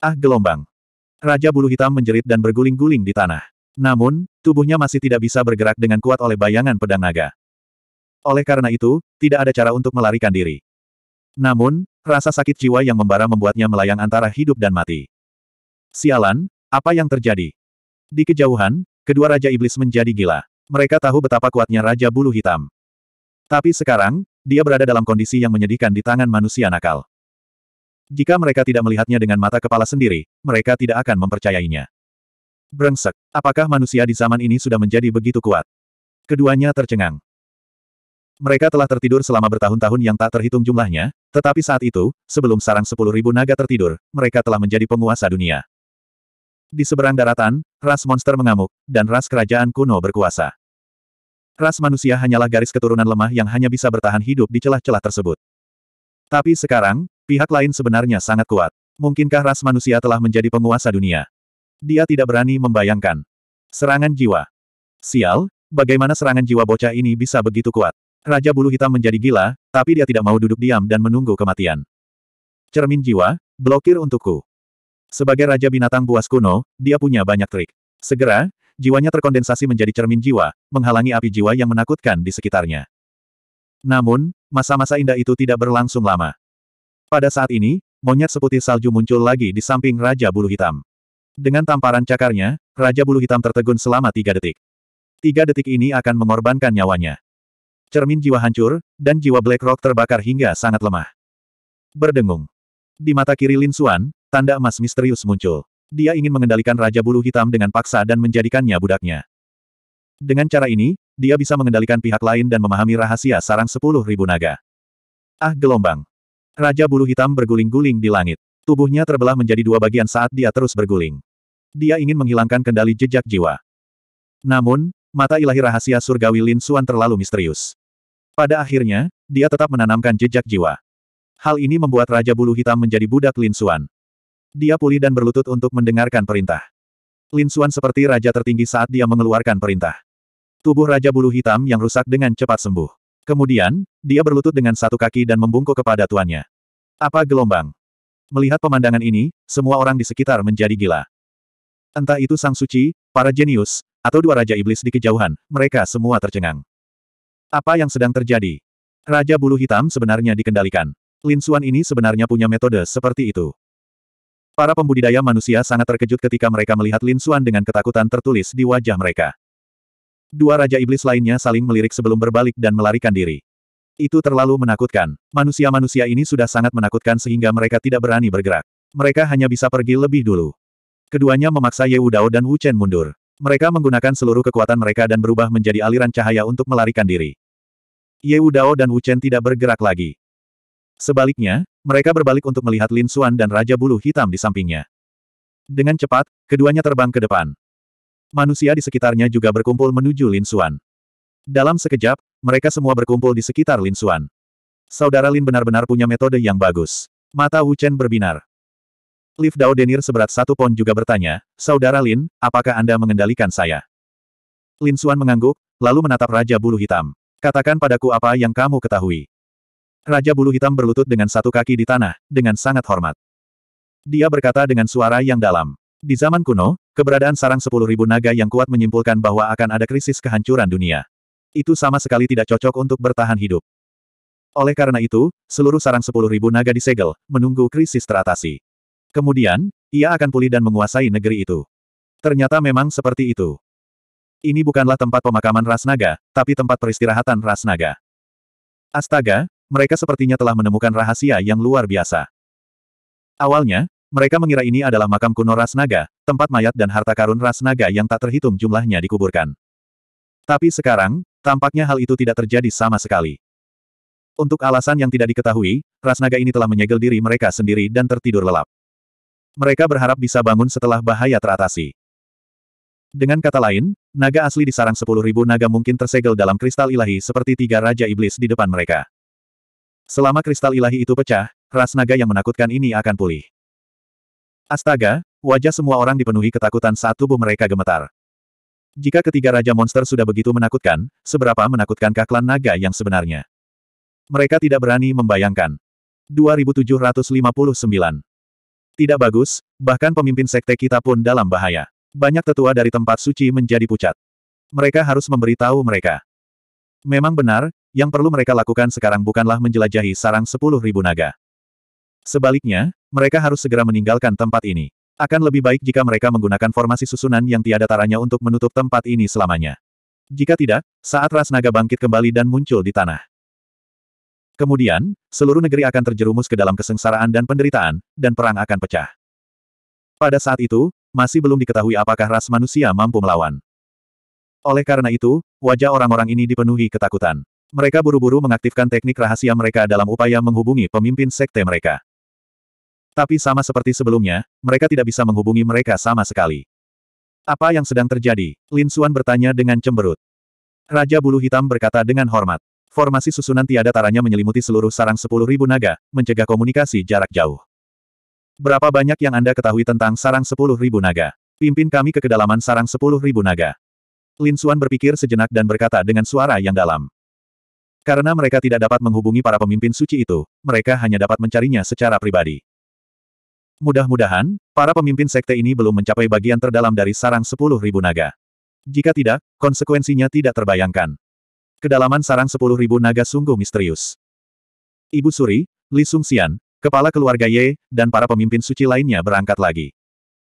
Ah gelombang. Raja Bulu Hitam menjerit dan berguling-guling di tanah. Namun, tubuhnya masih tidak bisa bergerak dengan kuat oleh bayangan pedang naga. Oleh karena itu, tidak ada cara untuk melarikan diri. Namun, rasa sakit jiwa yang membara membuatnya melayang antara hidup dan mati. Sialan, apa yang terjadi? Di kejauhan, kedua Raja Iblis menjadi gila. Mereka tahu betapa kuatnya Raja Bulu Hitam. Tapi sekarang, dia berada dalam kondisi yang menyedihkan di tangan manusia nakal. Jika mereka tidak melihatnya dengan mata kepala sendiri, mereka tidak akan mempercayainya. Brengsek, apakah manusia di zaman ini sudah menjadi begitu kuat? Keduanya tercengang. Mereka telah tertidur selama bertahun-tahun yang tak terhitung jumlahnya, tetapi saat itu, sebelum sarang sepuluh ribu naga tertidur, mereka telah menjadi penguasa dunia. Di seberang daratan, ras monster mengamuk, dan ras kerajaan kuno berkuasa. Ras manusia hanyalah garis keturunan lemah yang hanya bisa bertahan hidup di celah-celah tersebut. Tapi sekarang, pihak lain sebenarnya sangat kuat. Mungkinkah ras manusia telah menjadi penguasa dunia? Dia tidak berani membayangkan. Serangan jiwa. Sial, bagaimana serangan jiwa bocah ini bisa begitu kuat? Raja bulu hitam menjadi gila, tapi dia tidak mau duduk diam dan menunggu kematian. Cermin jiwa, blokir untukku. Sebagai raja binatang buas kuno, dia punya banyak trik. Segera, jiwanya terkondensasi menjadi cermin jiwa, menghalangi api jiwa yang menakutkan di sekitarnya. Namun, masa-masa indah itu tidak berlangsung lama. Pada saat ini, monyet seputih salju muncul lagi di samping Raja Bulu Hitam. Dengan tamparan cakarnya, Raja Bulu Hitam tertegun selama tiga detik. Tiga detik ini akan mengorbankan nyawanya. Cermin jiwa hancur, dan jiwa Black Rock terbakar hingga sangat lemah. Berdengung. Di mata kiri Lin Xuan, tanda emas misterius muncul. Dia ingin mengendalikan Raja Bulu Hitam dengan paksa dan menjadikannya budaknya. Dengan cara ini, dia bisa mengendalikan pihak lain dan memahami rahasia sarang sepuluh ribu naga. Ah gelombang. Raja Bulu Hitam berguling-guling di langit. Tubuhnya terbelah menjadi dua bagian saat dia terus berguling dia ingin menghilangkan kendali jejak jiwa. Namun, mata ilahi rahasia surgawi Lin Suan terlalu misterius. Pada akhirnya, dia tetap menanamkan jejak jiwa. Hal ini membuat Raja Bulu Hitam menjadi budak Lin Suan. Dia pulih dan berlutut untuk mendengarkan perintah. Lin Suan seperti raja tertinggi saat dia mengeluarkan perintah. Tubuh Raja Bulu Hitam yang rusak dengan cepat sembuh. Kemudian, dia berlutut dengan satu kaki dan membungkuk kepada tuannya. Apa gelombang? Melihat pemandangan ini, semua orang di sekitar menjadi gila. Entah itu Sang Suci, para jenius, atau dua Raja Iblis di kejauhan, mereka semua tercengang. Apa yang sedang terjadi? Raja Bulu Hitam sebenarnya dikendalikan. Lin Xuan ini sebenarnya punya metode seperti itu. Para pembudidaya manusia sangat terkejut ketika mereka melihat Lin Xuan dengan ketakutan tertulis di wajah mereka. Dua Raja Iblis lainnya saling melirik sebelum berbalik dan melarikan diri. Itu terlalu menakutkan. Manusia-manusia ini sudah sangat menakutkan sehingga mereka tidak berani bergerak. Mereka hanya bisa pergi lebih dulu. Keduanya memaksa Ye Wu Dao dan Wu Chen mundur. Mereka menggunakan seluruh kekuatan mereka dan berubah menjadi aliran cahaya untuk melarikan diri. Ye Wu Dao dan Wu Chen tidak bergerak lagi. Sebaliknya, mereka berbalik untuk melihat Lin Xuan dan Raja Bulu Hitam di sampingnya. Dengan cepat, keduanya terbang ke depan. Manusia di sekitarnya juga berkumpul menuju Lin Xuan. Dalam sekejap, mereka semua berkumpul di sekitar Lin Xuan. Saudara Lin benar-benar punya metode yang bagus. Mata Wu Chen berbinar. Liv Dao Denir seberat satu pon juga bertanya, Saudara Lin, apakah Anda mengendalikan saya? Lin Xuan mengangguk, lalu menatap Raja Bulu Hitam. Katakan padaku apa yang kamu ketahui. Raja Bulu Hitam berlutut dengan satu kaki di tanah, dengan sangat hormat. Dia berkata dengan suara yang dalam. Di zaman kuno, keberadaan sarang sepuluh ribu naga yang kuat menyimpulkan bahwa akan ada krisis kehancuran dunia. Itu sama sekali tidak cocok untuk bertahan hidup. Oleh karena itu, seluruh sarang sepuluh ribu naga disegel, menunggu krisis teratasi. Kemudian, ia akan pulih dan menguasai negeri itu. Ternyata memang seperti itu. Ini bukanlah tempat pemakaman ras naga, tapi tempat peristirahatan ras naga. Astaga, mereka sepertinya telah menemukan rahasia yang luar biasa. Awalnya, mereka mengira ini adalah makam kuno ras naga, tempat mayat dan harta karun ras naga yang tak terhitung jumlahnya dikuburkan. Tapi sekarang, tampaknya hal itu tidak terjadi sama sekali. Untuk alasan yang tidak diketahui, ras naga ini telah menyegel diri mereka sendiri dan tertidur lelap. Mereka berharap bisa bangun setelah bahaya teratasi. Dengan kata lain, naga asli di sarang ribu naga mungkin tersegel dalam kristal ilahi seperti tiga raja iblis di depan mereka. Selama kristal ilahi itu pecah, ras naga yang menakutkan ini akan pulih. Astaga, wajah semua orang dipenuhi ketakutan saat tubuh mereka gemetar. Jika ketiga raja monster sudah begitu menakutkan, seberapa menakutkankah klan naga yang sebenarnya? Mereka tidak berani membayangkan. 2759 tidak bagus, bahkan pemimpin sekte kita pun dalam bahaya. Banyak tetua dari tempat suci menjadi pucat. Mereka harus memberitahu mereka. Memang benar, yang perlu mereka lakukan sekarang bukanlah menjelajahi sarang sepuluh ribu naga. Sebaliknya, mereka harus segera meninggalkan tempat ini. Akan lebih baik jika mereka menggunakan formasi susunan yang tiada taranya untuk menutup tempat ini selamanya. Jika tidak, saat ras naga bangkit kembali dan muncul di tanah. Kemudian, seluruh negeri akan terjerumus ke dalam kesengsaraan dan penderitaan, dan perang akan pecah. Pada saat itu, masih belum diketahui apakah ras manusia mampu melawan. Oleh karena itu, wajah orang-orang ini dipenuhi ketakutan. Mereka buru-buru mengaktifkan teknik rahasia mereka dalam upaya menghubungi pemimpin sekte mereka. Tapi sama seperti sebelumnya, mereka tidak bisa menghubungi mereka sama sekali. Apa yang sedang terjadi? Lin Xuan bertanya dengan cemberut. Raja Bulu Hitam berkata dengan hormat. Formasi susunan tiada taranya menyelimuti seluruh sarang sepuluh ribu naga, mencegah komunikasi jarak jauh. Berapa banyak yang Anda ketahui tentang sarang sepuluh ribu naga? Pimpin kami ke kedalaman sarang sepuluh ribu naga. Lin Xuan berpikir sejenak dan berkata dengan suara yang dalam. Karena mereka tidak dapat menghubungi para pemimpin suci itu, mereka hanya dapat mencarinya secara pribadi. Mudah-mudahan, para pemimpin sekte ini belum mencapai bagian terdalam dari sarang sepuluh ribu naga. Jika tidak, konsekuensinya tidak terbayangkan. Kedalaman sarang sepuluh ribu naga sungguh misterius. Ibu Suri, Li Sung Xian, kepala keluarga Ye, dan para pemimpin suci lainnya berangkat lagi.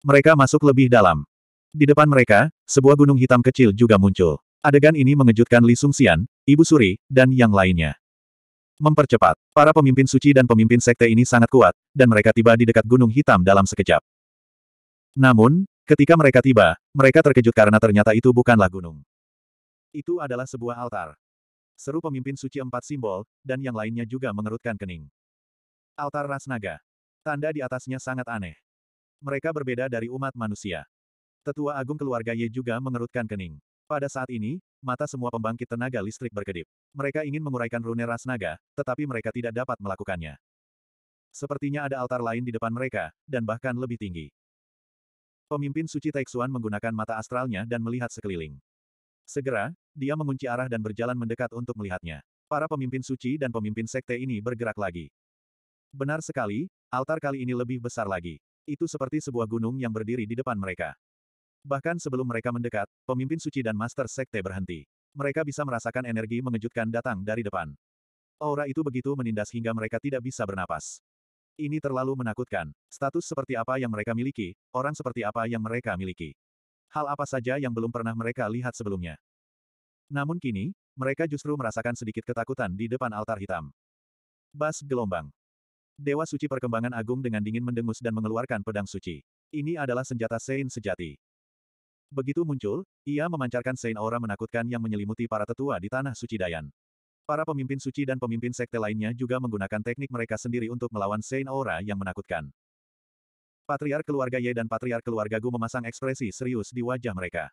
Mereka masuk lebih dalam. Di depan mereka, sebuah gunung hitam kecil juga muncul. Adegan ini mengejutkan Li Sung Xian, Ibu Suri, dan yang lainnya. Mempercepat, para pemimpin suci dan pemimpin sekte ini sangat kuat, dan mereka tiba di dekat gunung hitam dalam sekejap. Namun, ketika mereka tiba, mereka terkejut karena ternyata itu bukanlah gunung. Itu adalah sebuah altar. Seru pemimpin suci empat simbol, dan yang lainnya juga mengerutkan kening. Altar ras naga. Tanda di atasnya sangat aneh. Mereka berbeda dari umat manusia. Tetua agung keluarga Ye juga mengerutkan kening. Pada saat ini, mata semua pembangkit tenaga listrik berkedip. Mereka ingin menguraikan rune ras naga, tetapi mereka tidak dapat melakukannya. Sepertinya ada altar lain di depan mereka, dan bahkan lebih tinggi. Pemimpin suci Taeksuan menggunakan mata astralnya dan melihat sekeliling. Segera, dia mengunci arah dan berjalan mendekat untuk melihatnya. Para pemimpin suci dan pemimpin sekte ini bergerak lagi. Benar sekali, altar kali ini lebih besar lagi. Itu seperti sebuah gunung yang berdiri di depan mereka. Bahkan sebelum mereka mendekat, pemimpin suci dan master sekte berhenti. Mereka bisa merasakan energi mengejutkan datang dari depan. Aura itu begitu menindas hingga mereka tidak bisa bernapas. Ini terlalu menakutkan. Status seperti apa yang mereka miliki, orang seperti apa yang mereka miliki hal apa saja yang belum pernah mereka lihat sebelumnya. Namun kini, mereka justru merasakan sedikit ketakutan di depan altar hitam. Bas gelombang. Dewa suci perkembangan agung dengan dingin mendengus dan mengeluarkan pedang suci. Ini adalah senjata Sein sejati. Begitu muncul, ia memancarkan Sein aura menakutkan yang menyelimuti para tetua di tanah suci Dayan. Para pemimpin suci dan pemimpin sekte lainnya juga menggunakan teknik mereka sendiri untuk melawan Sein aura yang menakutkan. Patriar keluarga Ye dan patriar keluarga Gu memasang ekspresi serius di wajah mereka.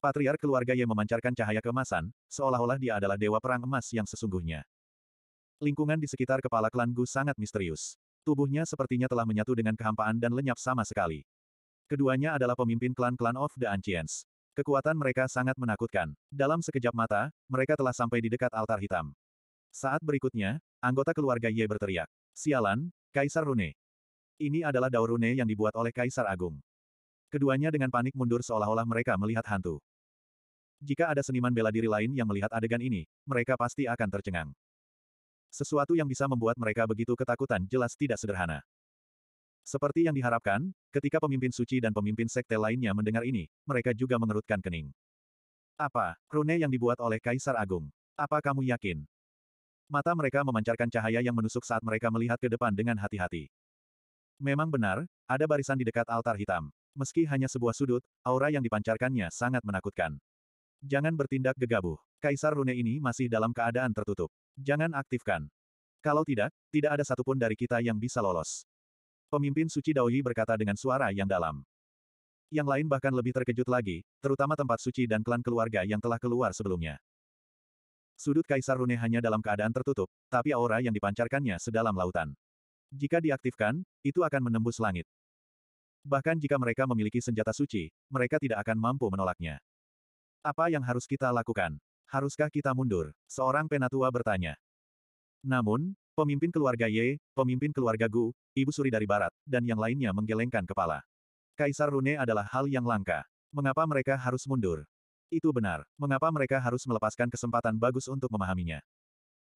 Patriar keluarga Ye memancarkan cahaya kemasan, seolah-olah dia adalah dewa perang emas yang sesungguhnya. Lingkungan di sekitar kepala klan Gu sangat misterius. Tubuhnya sepertinya telah menyatu dengan kehampaan dan lenyap sama sekali. Keduanya adalah pemimpin klan-klan of the Ancients. Kekuatan mereka sangat menakutkan. Dalam sekejap mata, mereka telah sampai di dekat altar hitam. Saat berikutnya, anggota keluarga Ye berteriak. Sialan, Kaisar Rune. Ini adalah daurune yang dibuat oleh Kaisar Agung. Keduanya dengan panik mundur seolah-olah mereka melihat hantu. Jika ada seniman bela diri lain yang melihat adegan ini, mereka pasti akan tercengang. Sesuatu yang bisa membuat mereka begitu ketakutan jelas tidak sederhana. Seperti yang diharapkan, ketika pemimpin suci dan pemimpin sekte lainnya mendengar ini, mereka juga mengerutkan kening. Apa, rune yang dibuat oleh Kaisar Agung? Apa kamu yakin? Mata mereka memancarkan cahaya yang menusuk saat mereka melihat ke depan dengan hati-hati. Memang benar, ada barisan di dekat altar hitam. Meski hanya sebuah sudut, aura yang dipancarkannya sangat menakutkan. Jangan bertindak gegabah. Kaisar Rune ini masih dalam keadaan tertutup. Jangan aktifkan. Kalau tidak, tidak ada satupun dari kita yang bisa lolos. Pemimpin suci Daoyi berkata dengan suara yang dalam. Yang lain bahkan lebih terkejut lagi, terutama tempat suci dan klan keluarga yang telah keluar sebelumnya. Sudut Kaisar Rune hanya dalam keadaan tertutup, tapi aura yang dipancarkannya sedalam lautan. Jika diaktifkan, itu akan menembus langit. Bahkan jika mereka memiliki senjata suci, mereka tidak akan mampu menolaknya. Apa yang harus kita lakukan? Haruskah kita mundur? Seorang penatua bertanya. Namun, pemimpin keluarga Ye, pemimpin keluarga Gu, ibu suri dari barat, dan yang lainnya menggelengkan kepala. Kaisar Rune adalah hal yang langka. Mengapa mereka harus mundur? Itu benar. Mengapa mereka harus melepaskan kesempatan bagus untuk memahaminya?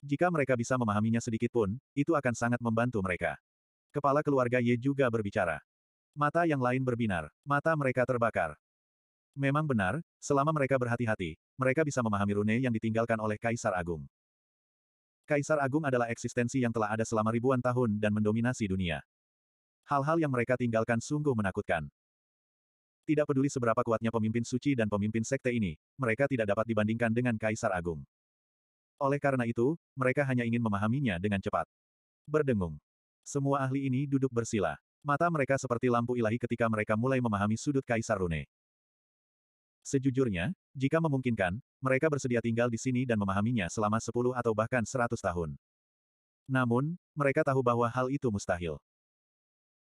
Jika mereka bisa memahaminya sedikit pun, itu akan sangat membantu mereka. Kepala keluarga Ye juga berbicara. Mata yang lain berbinar. Mata mereka terbakar. Memang benar, selama mereka berhati-hati, mereka bisa memahami rune yang ditinggalkan oleh Kaisar Agung. Kaisar Agung adalah eksistensi yang telah ada selama ribuan tahun dan mendominasi dunia. Hal-hal yang mereka tinggalkan sungguh menakutkan. Tidak peduli seberapa kuatnya pemimpin suci dan pemimpin sekte ini, mereka tidak dapat dibandingkan dengan Kaisar Agung. Oleh karena itu, mereka hanya ingin memahaminya dengan cepat. Berdengung. Semua ahli ini duduk bersila. Mata mereka seperti lampu ilahi ketika mereka mulai memahami sudut Kaisar Rune. Sejujurnya, jika memungkinkan, mereka bersedia tinggal di sini dan memahaminya selama 10 atau bahkan 100 tahun. Namun, mereka tahu bahwa hal itu mustahil.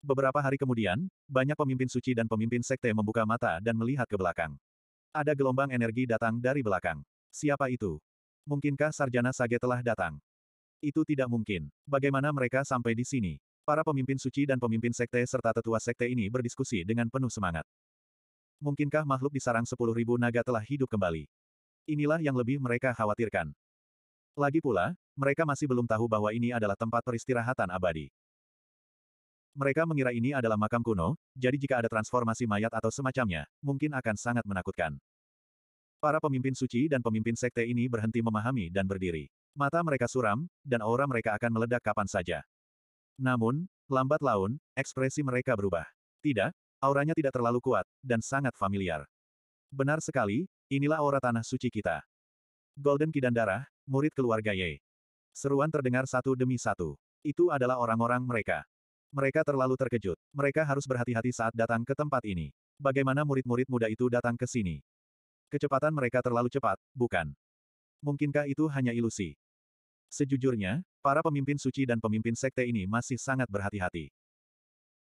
Beberapa hari kemudian, banyak pemimpin suci dan pemimpin sekte membuka mata dan melihat ke belakang. Ada gelombang energi datang dari belakang. Siapa itu? Mungkinkah Sarjana Sage telah datang? Itu tidak mungkin. Bagaimana mereka sampai di sini? Para pemimpin suci dan pemimpin sekte serta tetua sekte ini berdiskusi dengan penuh semangat. Mungkinkah makhluk di sarang sepuluh ribu naga telah hidup kembali? Inilah yang lebih mereka khawatirkan. Lagi pula, mereka masih belum tahu bahwa ini adalah tempat peristirahatan abadi. Mereka mengira ini adalah makam kuno, jadi jika ada transformasi mayat atau semacamnya, mungkin akan sangat menakutkan. Para pemimpin suci dan pemimpin sekte ini berhenti memahami dan berdiri. Mata mereka suram, dan aura mereka akan meledak kapan saja. Namun, lambat laun, ekspresi mereka berubah. Tidak, auranya tidak terlalu kuat, dan sangat familiar. Benar sekali, inilah aura tanah suci kita. Golden Kidan Darah, murid keluarga Ye. Seruan terdengar satu demi satu. Itu adalah orang-orang mereka. Mereka terlalu terkejut. Mereka harus berhati-hati saat datang ke tempat ini. Bagaimana murid-murid muda itu datang ke sini? Kecepatan mereka terlalu cepat, bukan? Mungkinkah itu hanya ilusi? Sejujurnya, para pemimpin suci dan pemimpin sekte ini masih sangat berhati-hati.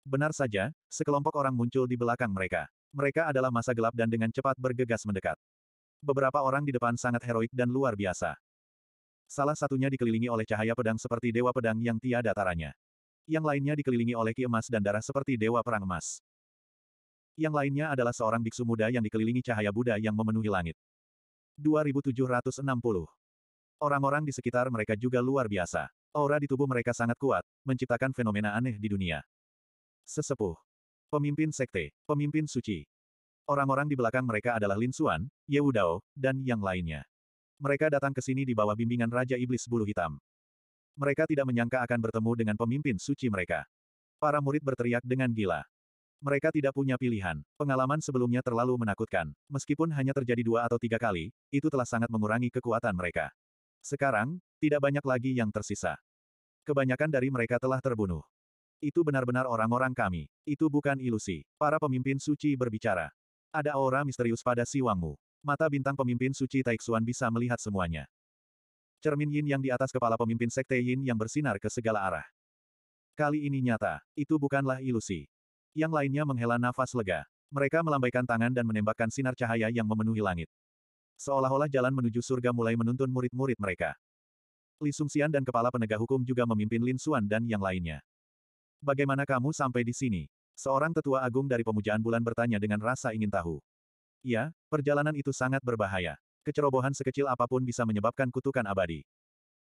Benar saja, sekelompok orang muncul di belakang mereka. Mereka adalah masa gelap dan dengan cepat bergegas mendekat. Beberapa orang di depan sangat heroik dan luar biasa. Salah satunya dikelilingi oleh cahaya pedang seperti dewa pedang yang tiada taranya. Yang lainnya dikelilingi oleh ki emas dan darah seperti dewa perang emas. Yang lainnya adalah seorang biksu muda yang dikelilingi cahaya Buddha yang memenuhi langit. 2760. Orang-orang di sekitar mereka juga luar biasa. Aura di tubuh mereka sangat kuat, menciptakan fenomena aneh di dunia. Sesepuh. Pemimpin sekte, pemimpin suci. Orang-orang di belakang mereka adalah Lin Suan, Ye Wudao, dan yang lainnya. Mereka datang ke sini di bawah bimbingan Raja Iblis Bulu Hitam. Mereka tidak menyangka akan bertemu dengan pemimpin suci mereka. Para murid berteriak dengan gila. Mereka tidak punya pilihan. Pengalaman sebelumnya terlalu menakutkan. Meskipun hanya terjadi dua atau tiga kali, itu telah sangat mengurangi kekuatan mereka. Sekarang, tidak banyak lagi yang tersisa. Kebanyakan dari mereka telah terbunuh. Itu benar-benar orang-orang kami. Itu bukan ilusi. Para pemimpin suci berbicara. Ada aura misterius pada si Wangmu. Mata bintang pemimpin suci Taixuan bisa melihat semuanya. Cermin yin yang di atas kepala pemimpin sekte yin yang bersinar ke segala arah. Kali ini nyata, itu bukanlah ilusi. Yang lainnya menghela nafas lega. Mereka melambaikan tangan dan menembakkan sinar cahaya yang memenuhi langit. Seolah-olah jalan menuju surga mulai menuntun murid-murid mereka. Li Sungxian dan kepala penegak hukum juga memimpin Lin Xuan dan yang lainnya. Bagaimana kamu sampai di sini? Seorang tetua agung dari pemujaan bulan bertanya dengan rasa ingin tahu. Ya, perjalanan itu sangat berbahaya. Kecerobohan sekecil apapun bisa menyebabkan kutukan abadi.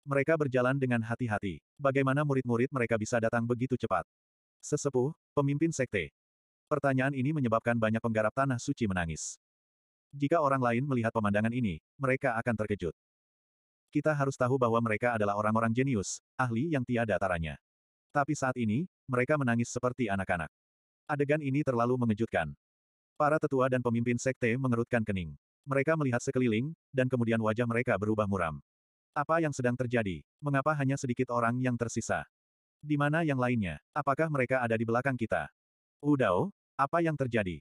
Mereka berjalan dengan hati-hati. Bagaimana murid-murid mereka bisa datang begitu cepat? Sesepuh, pemimpin sekte. Pertanyaan ini menyebabkan banyak penggarap tanah suci menangis. Jika orang lain melihat pemandangan ini, mereka akan terkejut. Kita harus tahu bahwa mereka adalah orang-orang jenius, ahli yang tiada taranya. Tapi saat ini, mereka menangis seperti anak-anak. Adegan ini terlalu mengejutkan. Para tetua dan pemimpin sekte mengerutkan kening. Mereka melihat sekeliling, dan kemudian wajah mereka berubah muram. Apa yang sedang terjadi? Mengapa hanya sedikit orang yang tersisa? Di mana yang lainnya? Apakah mereka ada di belakang kita? Udao, apa yang terjadi?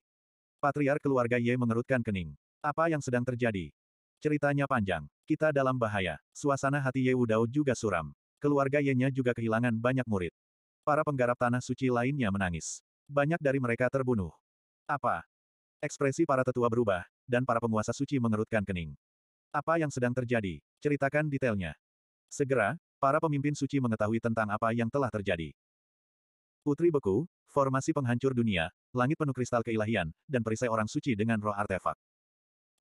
Patriar keluarga Ye mengerutkan kening. Apa yang sedang terjadi? Ceritanya panjang. Kita dalam bahaya. Suasana hati Ye Udao juga suram. Keluarga Ye-nya juga kehilangan banyak murid. Para penggarap tanah suci lainnya menangis. Banyak dari mereka terbunuh. Apa? Ekspresi para tetua berubah, dan para penguasa suci mengerutkan kening. Apa yang sedang terjadi? Ceritakan detailnya. Segera, Para pemimpin suci mengetahui tentang apa yang telah terjadi. Putri Beku, formasi penghancur dunia, langit penuh kristal keilahian, dan perisai orang suci dengan roh artefak.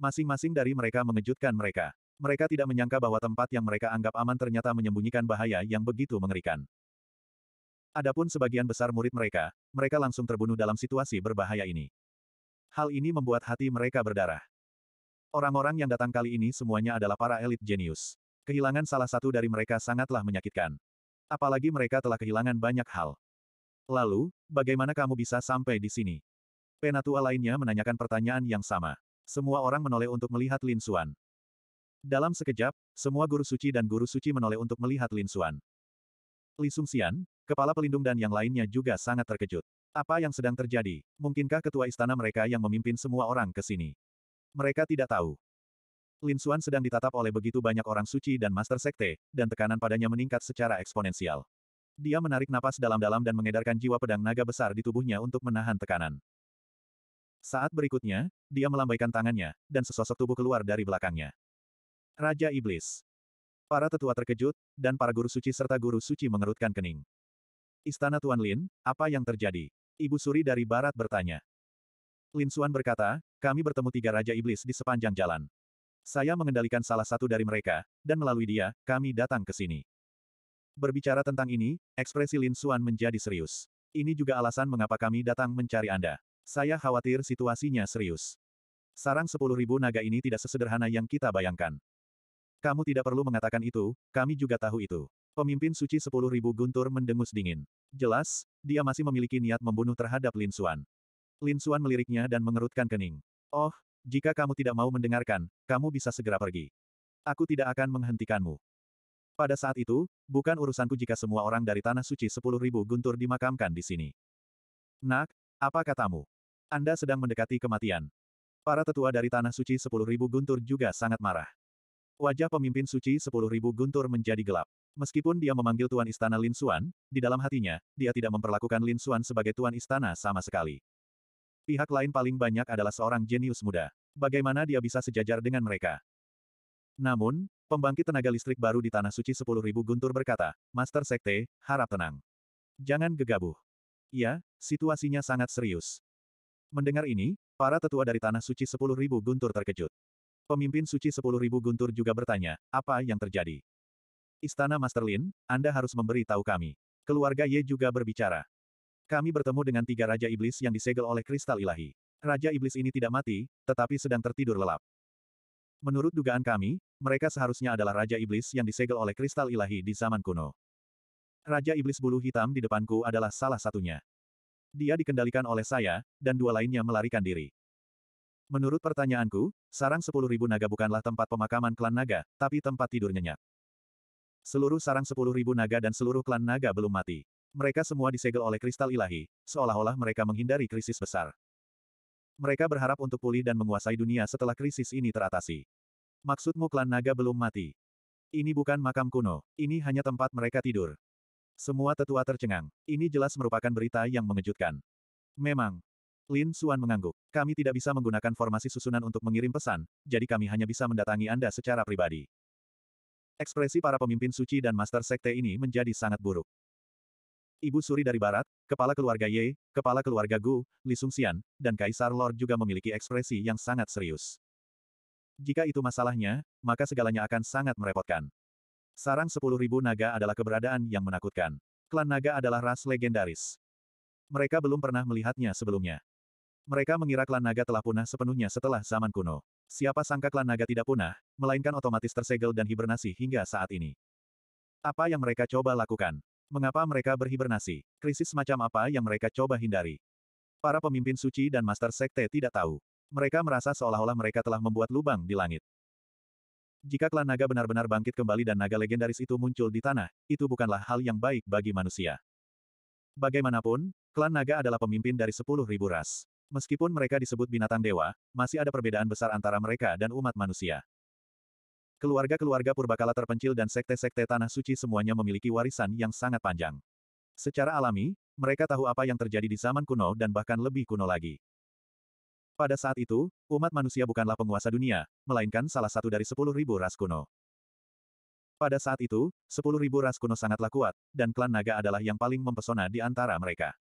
Masing-masing dari mereka mengejutkan mereka. Mereka tidak menyangka bahwa tempat yang mereka anggap aman ternyata menyembunyikan bahaya yang begitu mengerikan. Adapun sebagian besar murid mereka, mereka langsung terbunuh dalam situasi berbahaya ini. Hal ini membuat hati mereka berdarah. Orang-orang yang datang kali ini semuanya adalah para elit jenius. Kehilangan salah satu dari mereka sangatlah menyakitkan. Apalagi mereka telah kehilangan banyak hal. Lalu, bagaimana kamu bisa sampai di sini? Penatua lainnya menanyakan pertanyaan yang sama. Semua orang menoleh untuk melihat Lin Xuan. Dalam sekejap, semua guru suci dan guru suci menoleh untuk melihat Lin Xuan. Li Xian, kepala pelindung dan yang lainnya juga sangat terkejut. Apa yang sedang terjadi? Mungkinkah ketua istana mereka yang memimpin semua orang ke sini? Mereka tidak tahu. Lin Xuan sedang ditatap oleh begitu banyak orang suci dan master sekte, dan tekanan padanya meningkat secara eksponensial. Dia menarik napas dalam-dalam dan mengedarkan jiwa pedang naga besar di tubuhnya untuk menahan tekanan. Saat berikutnya, dia melambaikan tangannya, dan sesosok tubuh keluar dari belakangnya. Raja Iblis. Para tetua terkejut, dan para guru suci serta guru suci mengerutkan kening. Istana Tuan Lin, apa yang terjadi? Ibu Suri dari Barat bertanya. Lin Xuan berkata, kami bertemu tiga Raja Iblis di sepanjang jalan. Saya mengendalikan salah satu dari mereka, dan melalui dia, kami datang ke sini. Berbicara tentang ini, ekspresi Lin Xuan menjadi serius. Ini juga alasan mengapa kami datang mencari Anda. Saya khawatir situasinya serius. Sarang sepuluh ribu naga ini tidak sesederhana yang kita bayangkan. Kamu tidak perlu mengatakan itu, kami juga tahu itu. Pemimpin suci sepuluh ribu Guntur mendengus dingin. Jelas, dia masih memiliki niat membunuh terhadap Lin Xuan. Lin Xuan meliriknya dan mengerutkan kening. Oh, jika kamu tidak mau mendengarkan, kamu bisa segera pergi. Aku tidak akan menghentikanmu. Pada saat itu, bukan urusanku jika semua orang dari Tanah Suci sepuluh ribu guntur dimakamkan di sini. Nak, apa katamu? Anda sedang mendekati kematian. Para tetua dari Tanah Suci sepuluh ribu guntur juga sangat marah. Wajah pemimpin suci sepuluh ribu guntur menjadi gelap. Meskipun dia memanggil Tuan Istana Lin Suan, di dalam hatinya, dia tidak memperlakukan Lin Suan sebagai Tuan Istana sama sekali. Pihak lain paling banyak adalah seorang jenius muda. Bagaimana dia bisa sejajar dengan mereka? Namun, pembangkit tenaga listrik baru di Tanah Suci 10.000 Guntur berkata, Master Sekte, harap tenang. Jangan gegabah. Ya, situasinya sangat serius. Mendengar ini, para tetua dari Tanah Suci 10.000 Guntur terkejut. Pemimpin Suci 10.000 Guntur juga bertanya, apa yang terjadi? Istana Master Lin, Anda harus memberi tahu kami. Keluarga Ye juga berbicara. Kami bertemu dengan tiga Raja Iblis yang disegel oleh kristal ilahi. Raja Iblis ini tidak mati, tetapi sedang tertidur lelap. Menurut dugaan kami, mereka seharusnya adalah Raja Iblis yang disegel oleh kristal ilahi di zaman kuno. Raja Iblis bulu hitam di depanku adalah salah satunya. Dia dikendalikan oleh saya, dan dua lainnya melarikan diri. Menurut pertanyaanku, sarang 10.000 naga bukanlah tempat pemakaman klan naga, tapi tempat tidur nyenyak. Seluruh sarang 10.000 naga dan seluruh klan naga belum mati. Mereka semua disegel oleh kristal ilahi, seolah-olah mereka menghindari krisis besar. Mereka berharap untuk pulih dan menguasai dunia setelah krisis ini teratasi. Maksudmu klan naga belum mati? Ini bukan makam kuno, ini hanya tempat mereka tidur. Semua tetua tercengang. Ini jelas merupakan berita yang mengejutkan. Memang. Lin Suan mengangguk. Kami tidak bisa menggunakan formasi susunan untuk mengirim pesan, jadi kami hanya bisa mendatangi Anda secara pribadi. Ekspresi para pemimpin suci dan master sekte ini menjadi sangat buruk. Ibu Suri dari Barat, Kepala Keluarga Ye, Kepala Keluarga Gu, Li Sungxian, dan Kaisar Lord juga memiliki ekspresi yang sangat serius. Jika itu masalahnya, maka segalanya akan sangat merepotkan. Sarang 10.000 naga adalah keberadaan yang menakutkan. Klan naga adalah ras legendaris. Mereka belum pernah melihatnya sebelumnya. Mereka mengira klan naga telah punah sepenuhnya setelah zaman kuno. Siapa sangka klan naga tidak punah, melainkan otomatis tersegel dan hibernasi hingga saat ini. Apa yang mereka coba lakukan? Mengapa mereka berhibernasi? Krisis macam apa yang mereka coba hindari? Para pemimpin suci dan master sekte tidak tahu. Mereka merasa seolah-olah mereka telah membuat lubang di langit. Jika klan naga benar-benar bangkit kembali dan naga legendaris itu muncul di tanah, itu bukanlah hal yang baik bagi manusia. Bagaimanapun, klan naga adalah pemimpin dari sepuluh ribu ras. Meskipun mereka disebut binatang dewa, masih ada perbedaan besar antara mereka dan umat manusia. Keluarga-keluarga purbakala terpencil dan sekte-sekte tanah suci semuanya memiliki warisan yang sangat panjang. Secara alami, mereka tahu apa yang terjadi di zaman kuno dan bahkan lebih kuno lagi. Pada saat itu, umat manusia bukanlah penguasa dunia, melainkan salah satu dari sepuluh ribu ras kuno. Pada saat itu, sepuluh ribu ras kuno sangatlah kuat, dan klan naga adalah yang paling mempesona di antara mereka.